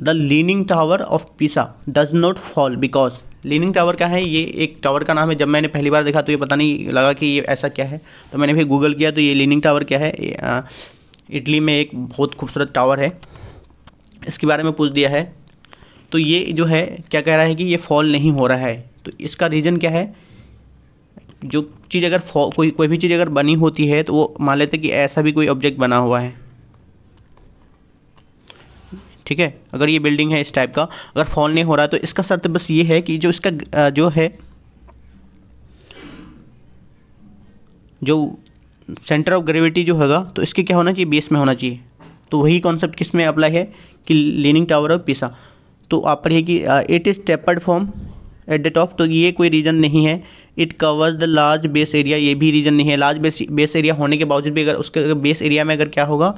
Speaker 1: the leaning tower of Pisa does not fall because leaning tower क्या है ये एक टावर का नाम है जब मैंने पहली बार देखा तो ये पता नहीं लगा कि ये ऐसा क्या है तो मैंने फिर गूगल किया तो ये लीनिंग टावर क्या है इटली में एक बहुत खूबसूरत टावर है इसके बारे में पूछ दिया है तो ये जो है क्या कह रहा है कि ये फॉल नहीं हो रहा है तो इसका रीज़न क्या है जो चीज़ अगर कोई कोई भी चीज़ अगर बनी होती है तो वो मान लेते कि ऐसा भी कोई ऑब्जेक्ट बना हुआ है ठीक है अगर ये बिल्डिंग है इस टाइप का अगर फॉल नहीं हो रहा है तो इसका शर्त बस ये है कि जो इसका जो है जो सेंटर ऑफ ग्रेविटी जो होगा तो इसके क्या होना चाहिए बेस में होना चाहिए तो वही कॉन्सेप्ट किस में अप्लाई है कि लीनिंग टावर ऑफ पिसा तो आप पढ़िए कि it is tapered form at the top तो ये कोई रीजन नहीं है it covers the large base area ये भी रीजन नहीं है लार्ज बेस बेस एरिया होने के बावजूद भी अगर उसके अगर बेस एरिया में अगर क्या होगा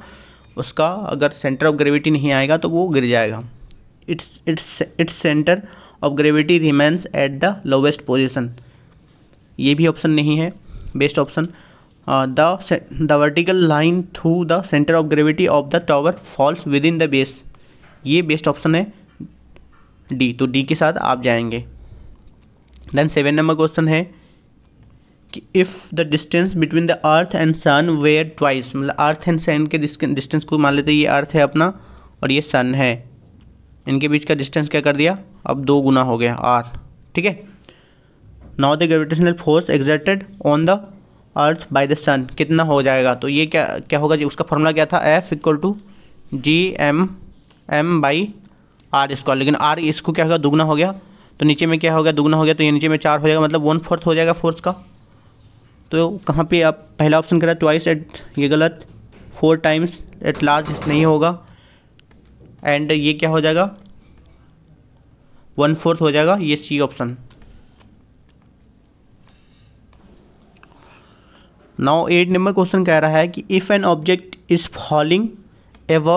Speaker 1: उसका अगर सेंटर ऑफ ग्रेविटी नहीं आएगा तो वो गिर जाएगा its its its centre of gravity remains at the lowest position ये भी ऑप्शन नहीं है best option the vertical line through the centre of gravity of the tower falls within the base ये बेस्ट ऑप्शन है डी तो डी के साथ आप जाएंगे देन सेवन नंबर क्वेश्चन है कि if the distance between the earth and sun were twice मतलब अर्थ एंड सन के डिस्टेंस को मान लेते हैं ये अर्थ है अपना और ये सन है इनके बीच का डिस्टेंस क्या कर दिया अब दो गुना हो गया आर ठीक है now the gravitational force exerted on the earth by the sun कितना हो जाएगा तो ये क्या क्या होगा जी उसका फॉर्मूला क्या था F equal to G M M by R square लेकिन आर इसको क्या होगा दुगना हो गया तो नीचे में क्या हो गया दुगना हो गया तो ये नीचे में चार हो जाएगा मतलब वन फोर्थ हो जाएगा फोर्थ का तो कहाँ पे आप पहला ऑप्शन करा ट्वाइस एट ये गलत फोर टाइम्स एट लार्ज नहीं होगा एंड ये क्या हो जाएगा वन फोर्थ हो जाएगा ये C option now eight number question कह रहा है कि if an object is falling एव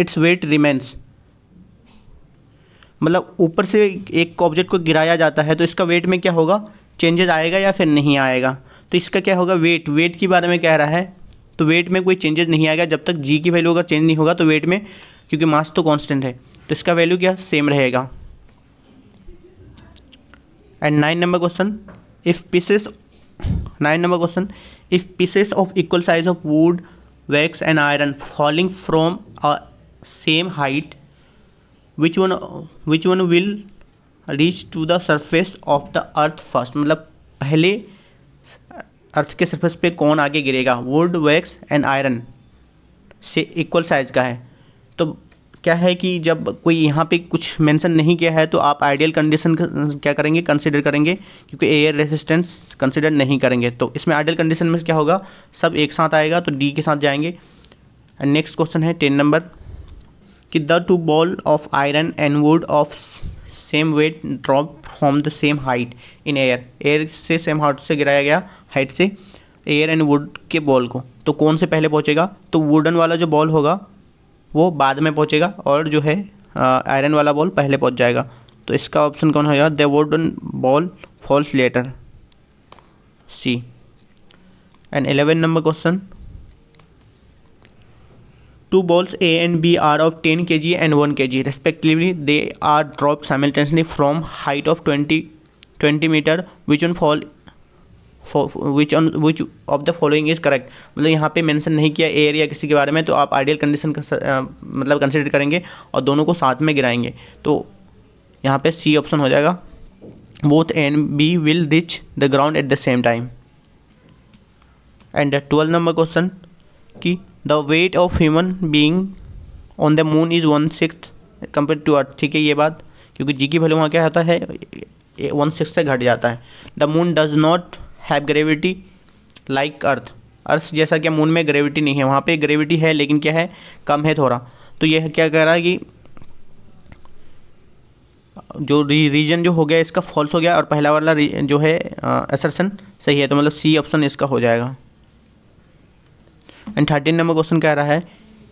Speaker 1: इट्स वेट रिमेन्स मतलब ऊपर से एक ऑब्जेक्ट को गिराया जाता है तो इसका वेट में क्या होगा चेंजेस आएगा या फिर नहीं आएगा तो इसका क्या होगा वेट वेट के बारे में कह रहा है तो वेट में कोई चेंजेस नहीं आएगा जब तक जी की वैल्यू अगर चेंज नहीं होगा तो वेट में क्योंकि मास तो कांस्टेंट है तो इसका वैल्यू क्या सेम रहेगा and nine number question if pieces nine number question if pieces of equal size of wood wax and iron falling from same height which one which one will reach to the surface of the earth first मतलब पहले अर्थ के सरफेस पे कौन आगे गिरेगा वुड वैक्स एंड आयरन से इक्वल साइज का है तो क्या है कि जब कोई यहाँ पे कुछ मेंशन नहीं किया है तो आप आइडियल कंडीशन क्या करेंगे कंसिडर करेंगे क्योंकि एयर रेसिस्टेंस कंसिडर नहीं करेंगे तो इसमें आइडियल कंडीशन में क्या होगा सब एक साथ आएगा तो डी के साथ जाएंगे एंड नेक्स्ट क्वेश्चन है टेन नंबर कि the two ball of iron and wood of same weight drop from the same height in air air से सेम हाइट से गिराया गया हाइट से एयर एंड वुड के बॉल को तो कौन से पहले पहुंचेगा तो वुडन वाला जो बॉल होगा वो बाद में पहुंचेगा और जो है आयरन वाला बॉल पहले पहुंच जाएगा तो इसका ऑप्शन कौन होगा the wooden ball falls later C and eleven number question two balls A and B are of ten K G and one K G respectively they are drop simultaneously from height of twenty twenty metre which one fall which on which of the following is correct मतलब यहाँ पे मेंशन नहीं किया एयर या किसी के बारे में तो आप आइडियल कंडीशन मतलब कंसिडर करेंगे और दोनों को साथ में गिराएंगे तो यहाँ पे सी ऑप्शन हो जाएगा both and B will reach the ground at the same time and twelve number question कि the weight of human being on the moon is one six compare to earth ठीक है ये बात क्योंकि जी की वैल्यू वहाँ क्या होता है वन सिक्स से घट जाता है the moon does not have gravity like earth earth जैसा कि मून में ग्रेविटी नहीं है वहाँ पे ग्रेविटी है लेकिन क्या है कम है थोड़ा तो यह क्या कह रहा है कि जो रीजन जो हो गया इसका फॉल्स हो गया और पहला वाला जो है असरसन सही है तो मतलब सी ऑप्शन इसका हो जाएगा एंड थर्टीन नंबर क्वेश्चन कह रहा है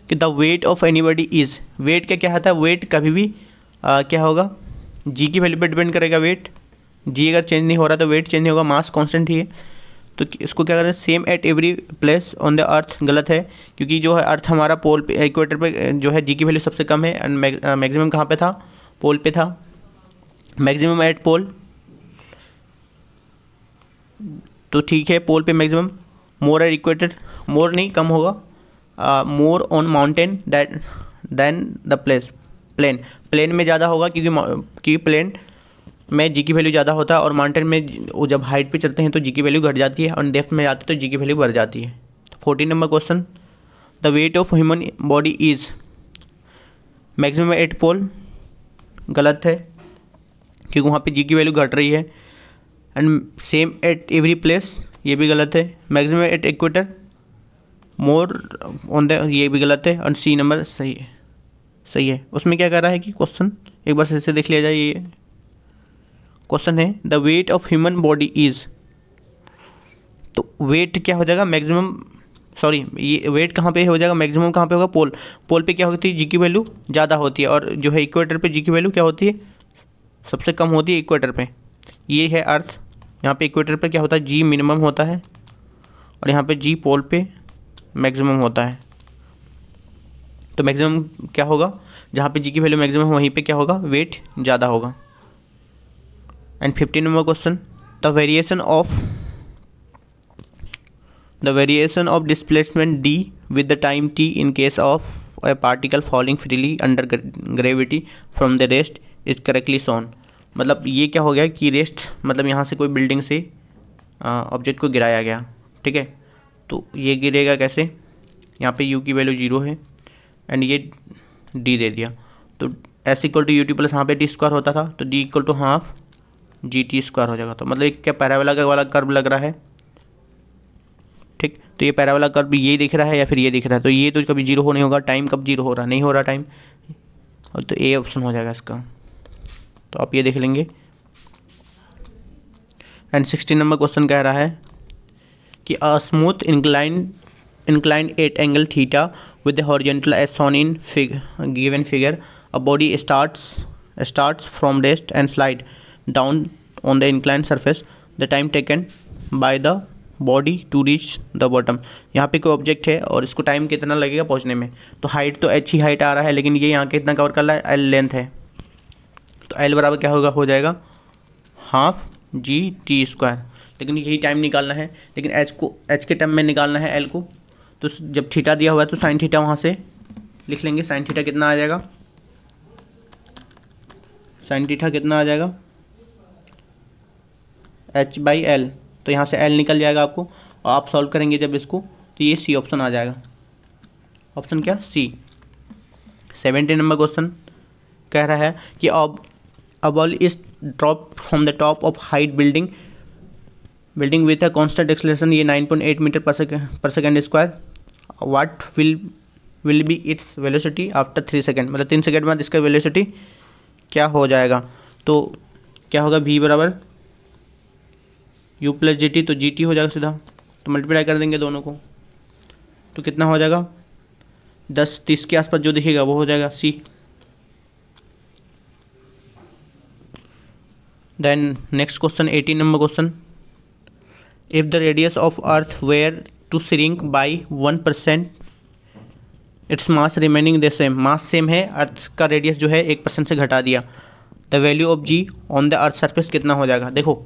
Speaker 1: कि the weight of body is weight क्या क्या था वेट कभी भी आ, क्या होगा जी की वैल्यू पर डिपेंड करेगा वेट जी अगर चेंज नहीं हो रहा तो वेट चेंज नहीं होगा मास कॉन्स्टेंट ही है तो इसको क्या करें same at every place on the earth गलत है क्योंकि जो है अर्थ हमारा पोल पे इक्वेटर पे जो है जी की वैल्यू सबसे कम है एंड मैक्सिमम uh, कहाँ पे था पोल पे था मैक्सिमम एट पोल तो ठीक है पोल पे maximum more at equator more नहीं कम होगा more on mountain that then the place plain plain में ज़्यादा होगा क्योंकि क्योंकि प्लेन में जी की वैल्यू ज़्यादा होता है और माउंटेन में जब हाइट पे चलते हैं तो जी की वैल्यू घट जाती है और डेप्थ में जाते तो जी की वैल्यू बढ़ जाती है तो fourteen number question the weight of human body is maximum at pole गलत है क्योंकि वहाँ पे जी की वैल्यू घट रही है and same at every place ये भी गलत है maximum at equator more on the ये भी गलत है एंड सी नंबर सही है सही है उसमें क्या कह रहा है कि क्वेश्चन एक बार ऐसे से देख लिया जाए ये क्वेश्चन है the weight of human body is तो वेट क्या हो जाएगा मैक्सिमम सॉरी ये वेट कहाँ पे हो जाएगा मैक्सिमम कहाँ पे होगा पोल पोल पे क्या होती है जी की वैल्यू ज़्यादा होती है और जो है इक्वेटर पे जी की वैल्यू क्या होती है सबसे कम होती है इक्वेटर पे ये है अर्थ यहाँ पे इक्वेटर पे क्या होता है जी मिनिमम होता है और यहाँ पे जी पोल पे मैक्सिमम होता है तो मैक्सिमम क्या होगा जहाँ पे जी की वैल्यू मैक्सिमम वहीं पे क्या होगा वेट ज़्यादा होगा and fifteen number question the variation of the variation of displacement D with the time T in case of a particle falling freely under gravity from the rest is correctly shown मतलब ये क्या हो गया कि रेस्ट मतलब यहाँ से कोई बिल्डिंग से ऑब्जेक्ट को गिराया गया ठीक है तो ये गिरेगा कैसे यहाँ पे यू की वैल्यू जीरो है एंड ये डी दे दिया तो S equal to U T plus यहाँ पे डी स्क्वायर होता था तो D equal to half G T square हो जाएगा तो मतलब एक क्या पैराबोला वाला कर्व लग रहा है ठीक तो ये पैराबोला कर्व ये दिख रहा है या फिर ये दिख रहा है तो ये तो कभी जीरो हो नहीं होगा टाइम कब जीरो हो रहा नहीं हो रहा टाइम और तो ए ऑप्शन हो जाएगा इसका तो आप ये देख लेंगे एंड सिक्सटीन नंबर क्वेश्चन कह रहा है कि a smooth incline inclined at angle theta with the horizontal as shown in fig given figure a starts starts starts from rest down on the inclined surface the time taken by the body to reach the bottom यहाँ पे कोई ऑब्जेक्ट है और इसको टाइम कितना लगेगा पहुँचने में तो हाइट तो एच ही हाइट आ रहा है लेकिन ये यहाँ कितना कवर कर रहा है एल लेंथ है तो एल बराबर क्या होगा हो जाएगा हाफ जी टी स्क्वायर लेकिन यही टाइम निकालना है लेकिन एच को एच के टर्म में निकालना है एल को तो जब थीटा दिया हुआ है तो साइन थीटा वहाँ से लिख लेंगे साइन थीटा कितना आ जाएगा साइन थीटा कितना आ जाएगा एच बाई एल तो यहाँ से एल निकल जाएगा आपको और आप सॉल्व करेंगे जब इसको तो ये सी ऑप्शन आ जाएगा ऑप्शन क्या सी सेवेंटी नंबर क्वेश्चन कह रहा है कि अब अब all is drop from the top of height building building with a constant acceleration ये 9.8 metre per second per second square what will will be its velocity after three second मतलब तीन सेकेंड बाद इसका वेलोसिटी क्या हो जाएगा तो क्या होगा भी बराबर यू प्लस जी टी तो जी टी हो जाएगा सीधा तो मल्टीप्लाई कर देंगे दोनों को तो कितना हो जाएगा दस तीस के आसपास जो दिखेगा वो हो जाएगा C then next question eighteen number question if the radius of earth were to shrink by one percent its mass remaining the same mass same है अर्थ का रेडियस जो है एक परसेंट से घटा दिया the value of G on the earth surface कितना हो जाएगा देखो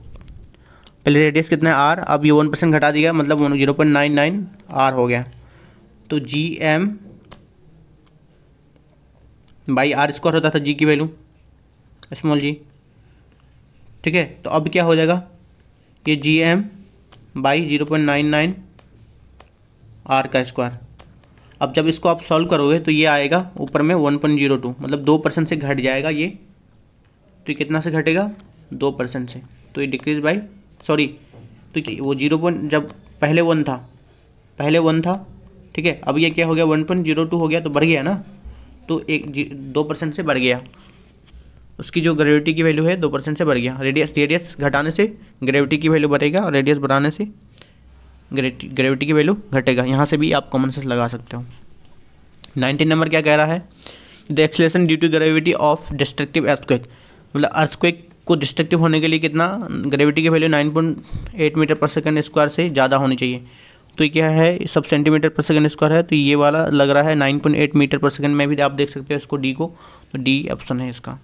Speaker 1: पहले रेडियस कितना है आर अब ये वन परसेंट घटा दिया मतलब one zero point nine nine R हो गया तो G M by R square होता था जी की वैल्यू स्मॉल जी ठीक है तो अब क्या हो जाएगा ये G M by zero point nine nine R का स्क्वायर अब जब इसको आप सॉल्व करोगे तो ये आएगा ऊपर में वन पॉइंट जीरो टू मतलब दो परसेंट से घट जाएगा ये तो ये कितना से घटेगा दो परसेंट से तो ये डिक्रीज बाई सॉरी तो वो जीरो पॉइंट जब पहले वन था पहले वन था ठीक है अब ये क्या हो गया वन पॉइंट जीरो टू हो गया तो बढ़ गया ना तो एक दो परसेंट से बढ़ गया उसकी जो ग्रेविटी की वैल्यू है दो परसेंट से बढ़ गया रेडियस रेडियस घटाने से ग्रेविटी की वैल्यू बढ़ेगा और रेडियस बढ़ाने से ग्रेविटी की वैल्यू घटेगा यहाँ से भी आप कॉमन सेंस लगा सकते हो नाइनटीन नंबर क्या कह रहा है the acceleration due to gravity of destructive earthquake मतलब अर्थक्वेक को डिस्ट्रक्टिव होने के लिए कितना ग्रेविटी की value 9.8 metre per second square से ज़्यादा होनी चाहिए तो ये क्या है सब सेंटीमीटर पर सेकंड स्क्वायर है तो ये वाला लग रहा है 9.8 मीटर पर सेकंड में भी आप देख सकते हो इसको डी को तो डी ऑप्शन है इसका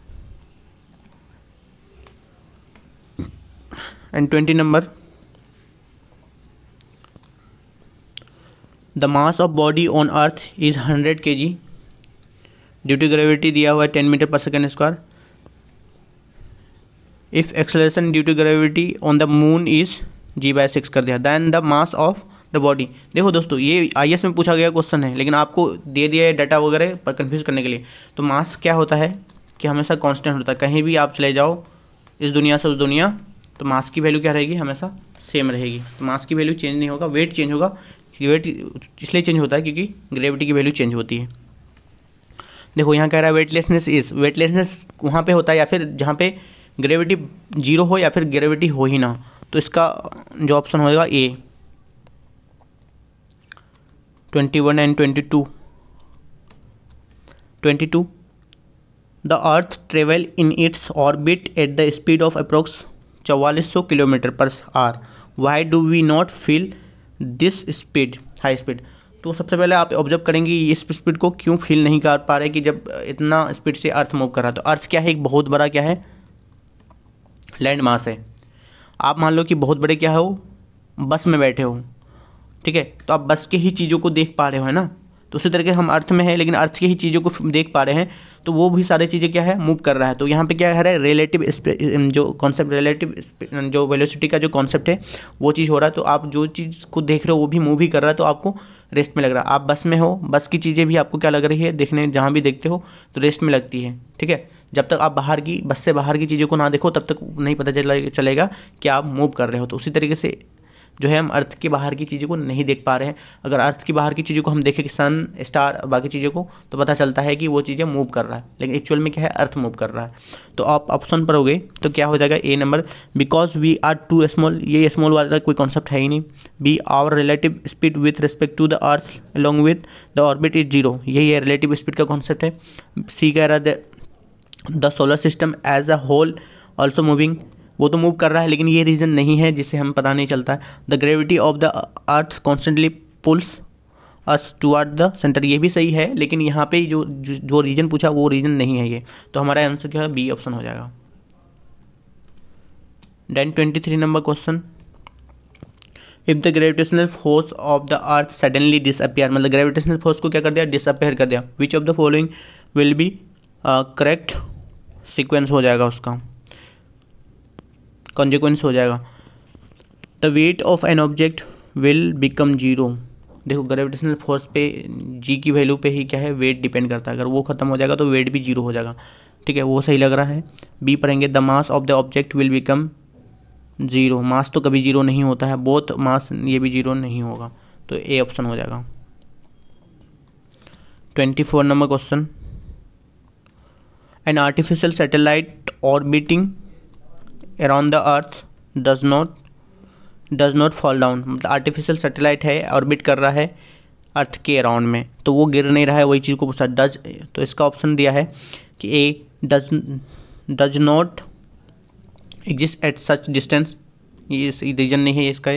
Speaker 1: and twenty number the mass of body on earth is hundred K G due to gravity दिया हुआ है ten metre per second square if acceleration due to gravity on the moon is G by six कर दिया then the mass of the body देखो दोस्तों ये आई में पूछा गया क्वेश्चन है लेकिन आपको दे दिया है डाटा वगैरह पर कन्फ्यूज करने के लिए तो मास क्या होता है कि हमेशा कॉन्स्टेंट होता है कहीं भी आप चले जाओ इस दुनिया से उस दुनिया तो मास की वैल्यू क्या रहेगी हमेशा सेम रहेगी तो मास की वैल्यू चेंज नहीं होगा वेट चेंज होगा वेट इसलिए चेंज होता है क्योंकि ग्रेविटी की वैल्यू चेंज होती है देखो यहाँ कह रहा है वेटलेसनेस इज वेटलेसनेस वहाँ पे होता है या फिर जहाँ पे ग्रेविटी जीरो हो या फिर ग्रेविटी हो ही ना तो इसका जो ऑप्शन होगा A twenty one and twenty two twenty two the earth travel in its orbit at the speed of approx चौवालीस सौ kilometre per hour why do we not feel this speed high speed तो सबसे पहले आप ऑब्जर्व करेंगे इस स्पीड को क्यों फील नहीं कर पा रहे कि जब इतना स्पीड से अर्थ मूव कर रहा तो अर्थ क्या है एक बहुत बड़ा क्या है लैंड मास है आप मान लो कि बहुत बड़े क्या हो बस में बैठे हो ठीक है तो आप बस के ही चीज़ों को देख पा रहे हो है ना तो उसी तरह के हम अर्थ में हैं लेकिन अर्थ के ही चीज़ों को देख पा रहे हैं तो वो भी सारी चीज़ें क्या है मूव कर रहा है तो यहाँ पे क्या है रिलेटिव जो कॉन्सेप्ट रिलेटिव जो वेलोसिटी का जो कॉन्सेप्ट है वो चीज़ हो रहा है तो आप जो चीज़ को देख रहे हो वो भी मूव ही कर रहा है तो आपको रेस्ट में लग रहा आप बस में हो बस की चीज़ें भी आपको क्या लग रही है देखने जहाँ भी देखते हो तो रेस्ट में लगती है ठीक है जब तक आप बाहर की बस से बाहर की चीज़ों को ना देखो तब तक नहीं पता चलेगा कि आप मूव कर रहे हो तो उसी तरीके से जो है हम अर्थ के बाहर की चीज़ों को नहीं देख पा रहे हैं अगर अर्थ के बाहर की चीज़ों को हम देखें कि सन स्टार बाकी चीज़ों को तो पता चलता है कि वो चीज़ें मूव कर रहा है लेकिन एक्चुअल में क्या है अर्थ मूव कर रहा है तो आप ऑप्शन पर हो गए तो क्या हो जाएगा A number because we are too small ये स्मॉल वाला कोई कॉन्सेप्ट है ही नहीं B our relative speed with respect to the earth along with the orbit is zero यही है रिलेटिव स्पीड का कॉन्सेप्ट है सी कह रहा है the solar system as a whole also moving वो तो मूव कर रहा है लेकिन ये रीज़न नहीं है जिससे हम पता नहीं चलता है the gravity of the earth constantly pulls us toward the centre ये भी सही है लेकिन यहाँ पे जो जो रीजन पूछा वो रीजन नहीं है ये तो हमारा आंसर क्या है बी ऑप्शन हो जाएगा then twenty three number question if the gravitational force of the earth suddenly disappear मतलब ग्रेविटेशनल फोर्स को क्या कर दिया डिसअपेयर कर दिया which of the following will be correct sequence हो जाएगा उसका कॉन्जिक्वेंस हो जाएगा the weight of an object will become zero देखो ग्रेविटेशनल फोर्स पे जी की वैल्यू पे ही क्या है वेट डिपेंड करता है अगर वो खत्म हो जाएगा तो वेट भी जीरो हो जाएगा ठीक है वो सही लग रहा है बी पढ़ेंगे the mass of the object will become zero mass तो कभी जीरो नहीं होता है बोथ मास ये भी जीरो नहीं होगा तो ए ऑप्शन हो जाएगा twenty four number question an artificial satellite orbiting around the earth does not does not fall down मतलब आर्टिफिशियल सेटेलाइट है ऑर्बिट कर रहा है अर्थ के अराउंड में तो वो गिर नहीं रहा है वही चीज़ को पूछा डज तो इसका ऑप्शन दिया है कि A does does not exist at such distance ये इस रीजन नहीं है इसका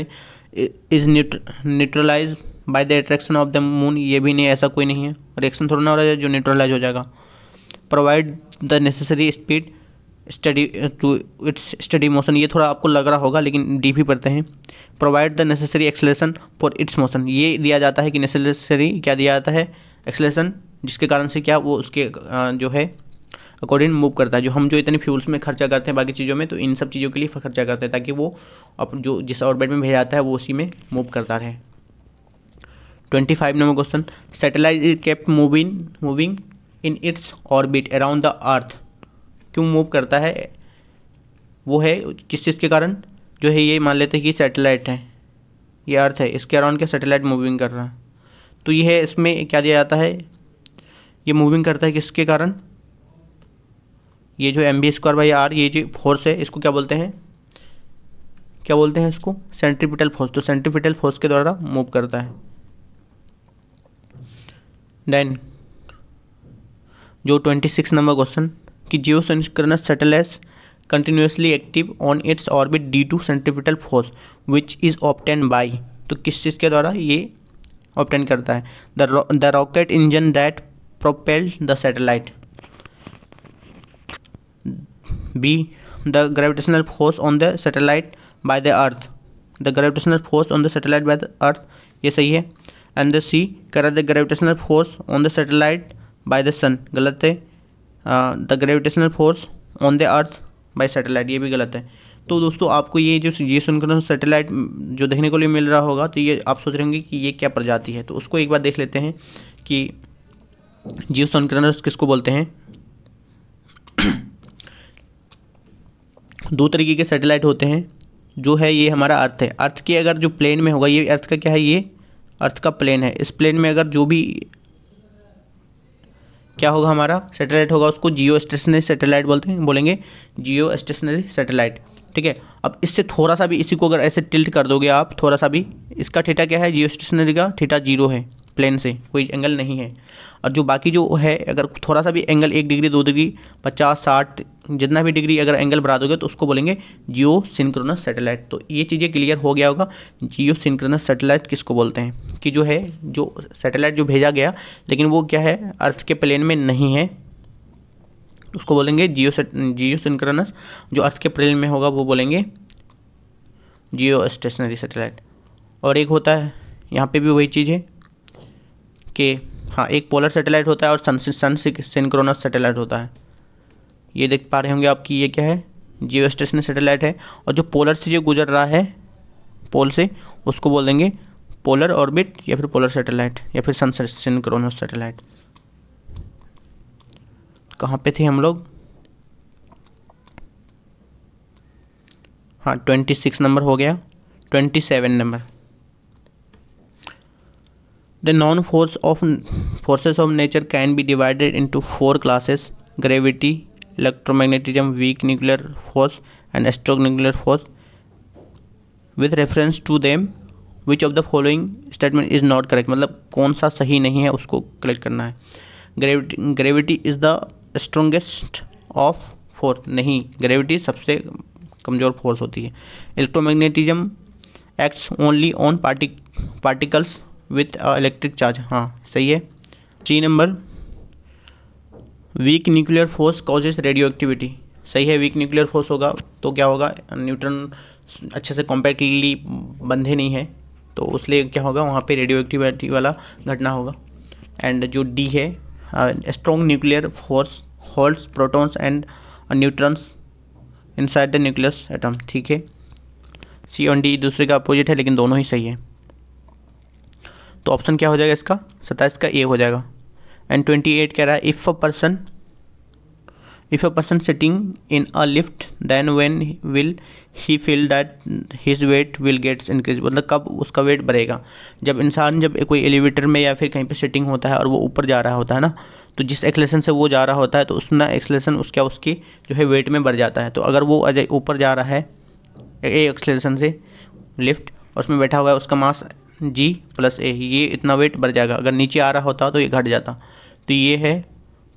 Speaker 1: is neutralize by the attraction of the moon ये भी नहीं ऐसा कोई नहीं है रिएक्शन थोड़ा ना हो रहा है जो न्यूट्रलाइज हो जाएगा provide the necessary speed steady to its steady motion ये थोड़ा आपको लग रहा होगा लेकिन डी भी पढ़ते हैं provide the necessary acceleration for its motion ये दिया जाता है कि नेसेसरी क्या दिया जाता है एक्सलेशन जिसके कारण से क्या वो उसके जो है अकॉर्डिंग मूव करता है जो हम जो इतने फ्यूल्स में खर्चा करते हैं बाकी चीज़ों में तो इन सब चीज़ों के लिए खर्चा करते हैं ताकि वो अप जो जिस ऑर्बिट में भेजा जाता है वो उसी में मूव करता रहे twenty five number question satellite is kept moving moving in its orbit around the earth क्यों मूव करता है वो है किस चीज़ के कारण जो है ये मान लेते हैं कि सैटेलाइट है ये अर्थ है इसके अराउंड क्या सैटेलाइट मूविंग कर रहा है तो ये है इसमें क्या दिया जाता है ये मूविंग करता है किसके कारण ये जो M V square by R ये जो फोर्स है इसको क्या बोलते हैं क्या बोलते हैं इसको सेंट्रीपिटल फोर्स तो सेंट्रीपिटल फोर्स के द्वारा मूव करता है देन जो ट्वेंटी सिक्स नंबर क्वेश्चन कि जियो संस्करण satellite continuously active on its orbit due to centripetal force which is obtained by तो किस चीज़ के द्वारा ये ऑप्टेन करता है the rocket engine that propelled the satellite B the gravitational force on the satellite by the earth the gravitational force on the satellite by the earth ये सही है एंड द सी करा the gravitational force on the satellite by the sun गलत है the gravitational force on the earth by satellite ये भी गलत है तो दोस्तों आपको ये जो ये सुनकर सैटेलाइट जो देखने को लिए मिल रहा होगा तो ये आप सोच रहे होंगे कि ये क्या प्रजाति है तो उसको एक बार देख लेते हैं कि जियो सनक्रनर्स किसको बोलते हैं दो तरीके के सैटेलाइट होते हैं जो है ये हमारा अर्थ है अर्थ के अगर जो प्लेन में होगा ये अर्थ का क्या है ये अर्थ का प्लेन है इस प्लेन में अगर जो भी क्या होगा हमारा सैटेलाइट होगा उसको जियो स्टेशनरी सैटेलाइट बोलते हैं बोलेंगे जियो स्टेशनरी सैटेलाइट ठीक है अब इससे थोड़ा सा भी इसी को अगर ऐसे टिल्ट कर दोगे आप थोड़ा सा भी इसका ठीटा क्या है जियो स्टेशनरी का थीटा जीरो है प्लेन से कोई एंगल नहीं है और जो बाकी जो है अगर थोड़ा सा भी एंगल एक डिग्री दो डिग्री पचास साठ जितना भी डिग्री अगर एंगल बढ़ा दोगे तो उसको बोलेंगे जियो सिंक्रोनस सेटेलाइट तो ये चीज़ें क्लियर हो गया होगा जियो सिंक्रोनस सेटेलाइट किसको बोलते हैं कि जो है जो सेटेलाइट जो भेजा गया लेकिन वो क्या है अर्थ के प्लेन में नहीं है उसको बोलेंगे जियो जियो सिंक्रोनस जो अर्थ के प्लेन में होगा वो बोलेंगे जियो स्टेशनरी सेटेलाइट और एक होता है यहाँ पे भी वही चीज़ है के हाँ एक पोलर सैटेलाइट होता है और सन सन सिंक्रोनस सैटेलाइट होता है ये देख पा रहे होंगे आपकी ये क्या है जियो स्टेशन सैटेलाइट है और जो पोलर से जो गुजर रहा है पोल से उसको बोल देंगे पोलर ऑर्बिट या फिर पोलर सैटेलाइट या फिर सन सिंक्रोनस सैटेलाइट कहाँ पे थे हम लोग हाँ ट्वेंटी सिक्स नंबर हो गया twenty seven number the known force of forces of nature can be divided into four classes gravity electromagnetism weak nuclear force and strong nuclear force with reference to them which of the following statement is not correct मतलब कौन सा सही नहीं है उसको कलेक्ट करना है gravity gravity is the strongest of force नहीं ग्रेविटी सबसे कमजोर फोर्स होती है electromagnetism acts only on partic particles with electric charge हाँ सही है C number weak nuclear force causes radioactivity सही है वीक न्यूक्लियर फोर्स होगा तो क्या होगा न्यूट्रॉन अच्छे से कॉम्पैक्टली बंधे नहीं है तो उसलिए क्या होगा वहाँ पे रेडियो एक्टिविटी वाला घटना होगा एंड जो डी है strong nuclear force holds protons and neutrons inside the nucleus atom ठीक है सी और डी दूसरे का अपोजिट है लेकिन दोनों ही सही है तो ऑप्शन क्या हो जाएगा इसका सत्ताईस का ए हो जाएगा एंड ट्वेंटी एट कह रहा है if a person if a person sitting in a lift then when will he feel that his weight will gets increase मतलब कब उसका वेट बढ़ेगा जब इंसान जब कोई एलिवेटर में या फिर कहीं पे सिटिंग होता है और वो ऊपर जा रहा होता है ना तो जिस एक्सलेशन से वो जा रहा होता है तो उसमें एक्सलेशन उसका उसकी जो है वेट में बढ़ जाता है तो अगर वो ऊपर जा रहा है ए एक्सलेशन से लिफ्ट और उसमें बैठा हुआ है उसका मास जी प्लस ए ये इतना वेट बढ़ जाएगा अगर नीचे आ रहा होता तो ये घट जाता तो ये है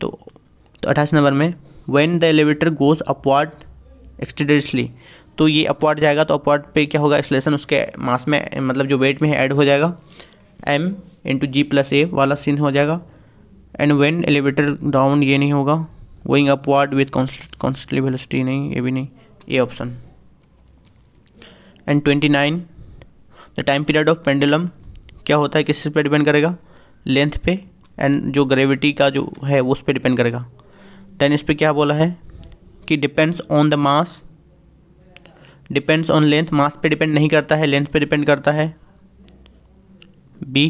Speaker 1: तो, तो अट्ठाईस नंबर में when the elevator goes upward एक्सटेडियसली तो ये अपवर्ड जाएगा तो अपवर्ड पे क्या होगा एक्सलेशन उसके मास में मतलब जो वेट में है ऐड हो जाएगा M into G plus A वाला सीन हो जाएगा एंड वेन एलिवेटर डाउन ये नहीं होगा moving upward with constantly velocity नहीं ये भी नहीं A option and twenty nine the time period of pendulum क्या होता है किस पे डिपेंड करेगा लेंथ पे एंड जो ग्रेविटी का जो है उस पर डिपेंड करेगा देन इस पर क्या बोला है कि depends on the mass depends on length mass पे डिपेंड नहीं करता है लेंथ पे डिपेंड करता है B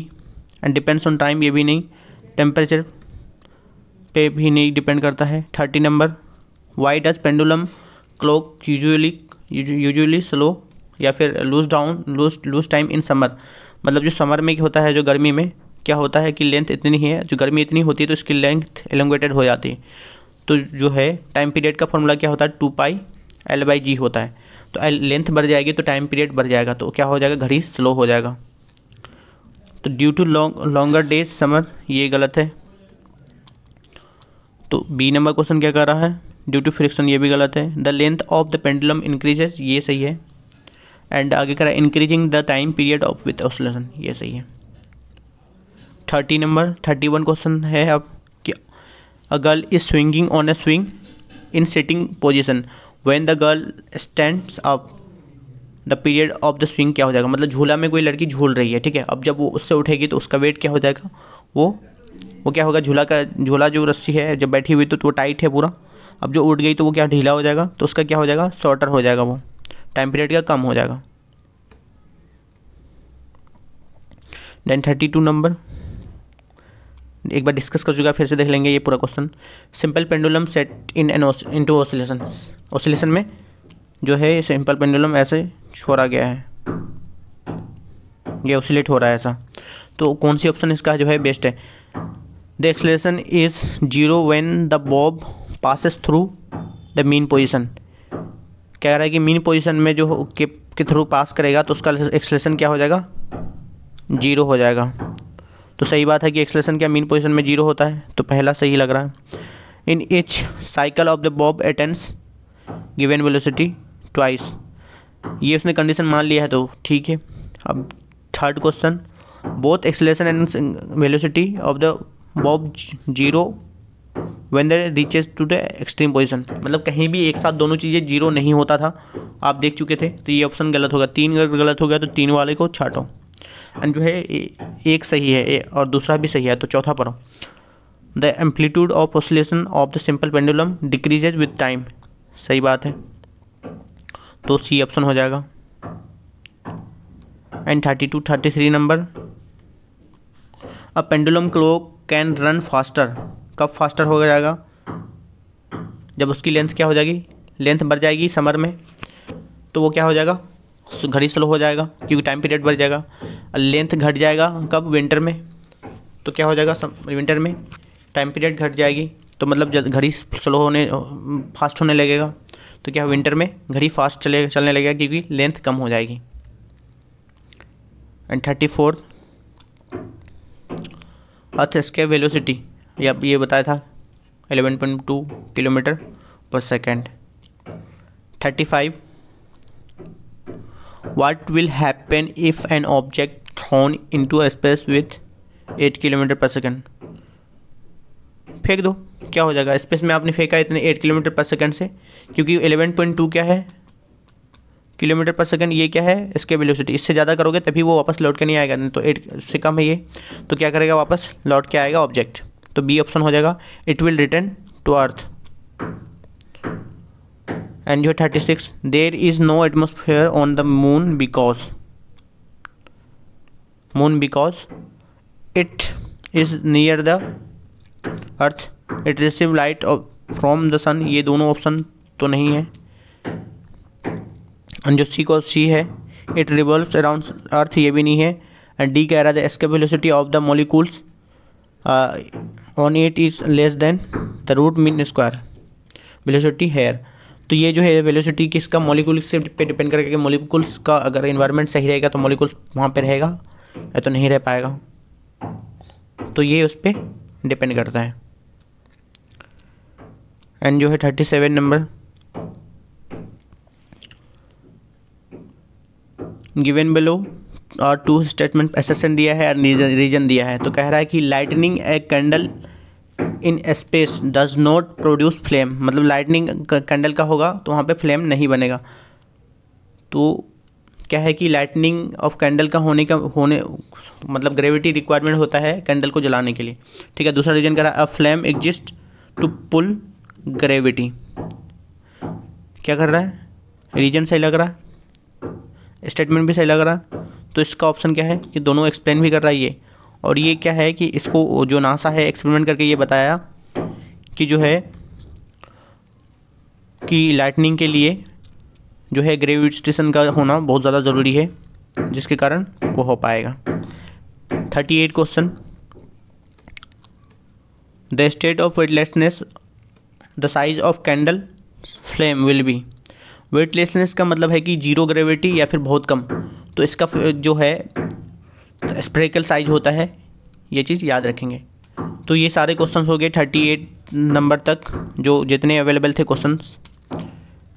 Speaker 1: and depends on time ये भी नहीं टेम्परेचर पे भी नहीं डिपेंड करता है thirty number why does pendulum clock usually usually slow या फिर lose down lose lose time in summer मतलब जो समर में होता है जो गर्मी में क्या होता है कि लेंथ इतनी ही है जो गर्मी इतनी होती है तो इसकी लेंथ एलोंगेटेड हो जाती है तो जो है टाइम पीरियड का फॉर्मूला क्या होता है two pi L by G होता है तो लेंथ बढ़ जाएगी तो टाइम पीरियड बढ़ जाएगा तो क्या हो जाएगा घड़ी स्लो हो जाएगा तो due to long longer days summer ये गलत है तो बी नंबर क्वेश्चन क्या कर रहा है ड्यू टू फ्रिक्शन ये भी गलत है the length of the pendulum increases ये सही है एंड आगे करा increasing the time period of with oscillation ये सही है thirty number thirty one question है अब कि a girl is swinging on a swing in sitting position when the girl stand up the period of the swing क्या हो जाएगा मतलब झूला में कोई लड़की झूल रही है ठीक है अब जब वो उससे उठेगी तो उसका वेट क्या हो जाएगा वो वो क्या होगा झूला का झूला जो रस्सी है जब बैठी हुई तो, तो वो टाइट है पूरा अब जो उठ गई तो वो क्या ढीला हो जाएगा तो उसका क्या हो जाएगा शॉर्टर हो जाएगा वो टाइम पीरियड का कम हो जाएगा देन थर्टी टू नंबर एक बार डिस्कस कर चुका फिर से देख लेंगे ये पूरा question simple pendulum set in an into oscillation oscillation में जो है सिंपल पेंडुलम ऐसे छोड़ा गया है ये ऑसिलेट हो रहा है ऐसा तो कौन सी ऑप्शन इसका जो है बेस्ट है the acceleration is zero when the bob passes through the mean position कह रहा है कि मीन पोजीशन में जो के, के थ्रू पास करेगा तो उसका एक्सलेशन क्या हो जाएगा जीरो हो जाएगा तो सही बात है कि एक्सलेशन क्या मीन पोजीशन में जीरो होता है तो पहला सही लग रहा है in each cycle of the bob attains given velocity twice ये उसने कंडीशन मान लिया है तो ठीक है अब third question both acceleration and velocity of the bob zero when that reaches to the extreme position मतलब कहीं भी एक साथ दोनों चीज़ें जीरो नहीं होता था आप देख चुके थे तो ये ऑप्शन गलत होगा तीन अगर गलत हो गया तो तीन वाले को छाटो एंड जो है एक सही है और दूसरा भी सही है तो चौथा पढ़ो the amplitude of oscillation of the simple pendulum decreases with time सही बात है तो सी ऑप्शन हो जाएगा and thirty two thirty three number a pendulum clock can run faster कब फास्टर हो जाएगा जब उसकी लेंथ क्या हो जाएगी लेंथ बढ़ जाएगी समर में तो वो क्या हो जाएगा घड़ी स्लो हो जाएगा क्योंकि टाइम पीरियड बढ़ जाएगा लेंथ घट जाएगा कब विंटर में तो क्या हो जाएगा सम, विंटर में टाइम पीरियड घट जाएगी तो मतलब जब घड़ी स्लो होने फास्ट होने लगेगा तो क्या विंटर में घड़ी फास्ट चले चलने लगेगा क्योंकि लेंथ कम हो जाएगी and thirty fourth earth escape velocity या ये बताया था 11.2 kilometre per second 35 what will happen if an object thrown into to space with 8 kilometre per second फेंक दो क्या हो जाएगा स्पेस में आपने फेंका इतने 8 किलोमीटर पर सेकेंड से क्योंकि 11.2 क्या है किलोमीटर पर सेकंड ये क्या है इसके वेलोसिटी इससे ज़्यादा करोगे तभी वो वापस लौट के नहीं आएगा नहीं तो एट से कम है ये तो क्या करेगा वापस लौट के आएगा ऑब्जेक्ट तो बी ऑप्शन हो जाएगा it will return to earth and जो thirty six there is no atmosphere on the moon because moon because it is near the earth it receive light from the sun ये दोनों ऑप्शन तो नहीं है एंड जो सी को सी है इट रिवॉल्व अराउंड अर्थ ये भी नहीं है एंड डी कह रहा था escape velocity of the molecules on it is less than the root mean square velocity here तो ये जो है वेलोसिटी किसका मॉलिक्यूल से पे डिपेंड करेगा कि मॉलिक्यूल्स का अगर इन्वायरमेंट सही रहेगा तो मॉलिक्यूल्स वहाँ पे रहेगा या तो नहीं रह पाएगा तो ये उस पर डिपेंड करता है एंड जो है thirty seven number given below और टू स्टेटमेंट एसेसन दिया है और रीजन दिया है तो कह रहा है कि lightning a candle in space does not produce flame मतलब लाइटनिंग कैंडल का होगा तो वहाँ पे फ्लेम नहीं बनेगा तो क्या है कि लाइटनिंग ऑफ कैंडल का होने का होने मतलब ग्रेविटी रिक्वायरमेंट होता है कैंडल को जलाने के लिए ठीक है दूसरा रीजन कह रहा है a flame exist to pull gravity क्या कर रहा है रीजन सही लग रहा है स्टेटमेंट भी सही लग रहा है तो इसका ऑप्शन क्या है कि दोनों एक्सप्लेन भी कर रहा है ये और ये क्या है कि इसको जो नासा है एक्सपेरिमेंट करके ये बताया कि जो है कि लाइटनिंग के लिए जो है ग्रेविटेशन का होना बहुत ज़्यादा ज़रूरी है जिसके कारण वो हो पाएगा thirty eight question the state of weightlessness the size of candle flame will be weightlessness का मतलब है कि जीरो ग्रेविटी या फिर बहुत कम तो इसका जो है स्प्रेकल तो साइज होता है ये चीज़ याद रखेंगे तो ये सारे क्वेश्चन हो गए थर्टी एट नंबर तक जो जितने अवेलेबल थे क्वेश्चन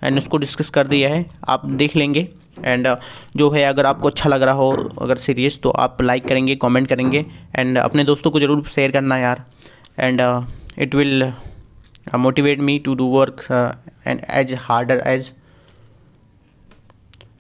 Speaker 1: एंड उसको डिस्कस कर दिया है आप देख लेंगे एंड uh, जो है अगर आपको अच्छा लग रहा हो अगर सीरियस तो आप लाइक करेंगे कमेंट करेंगे एंड uh, अपने दोस्तों को ज़रूर शेयर करना यार and it will motivate me to do work and as harder as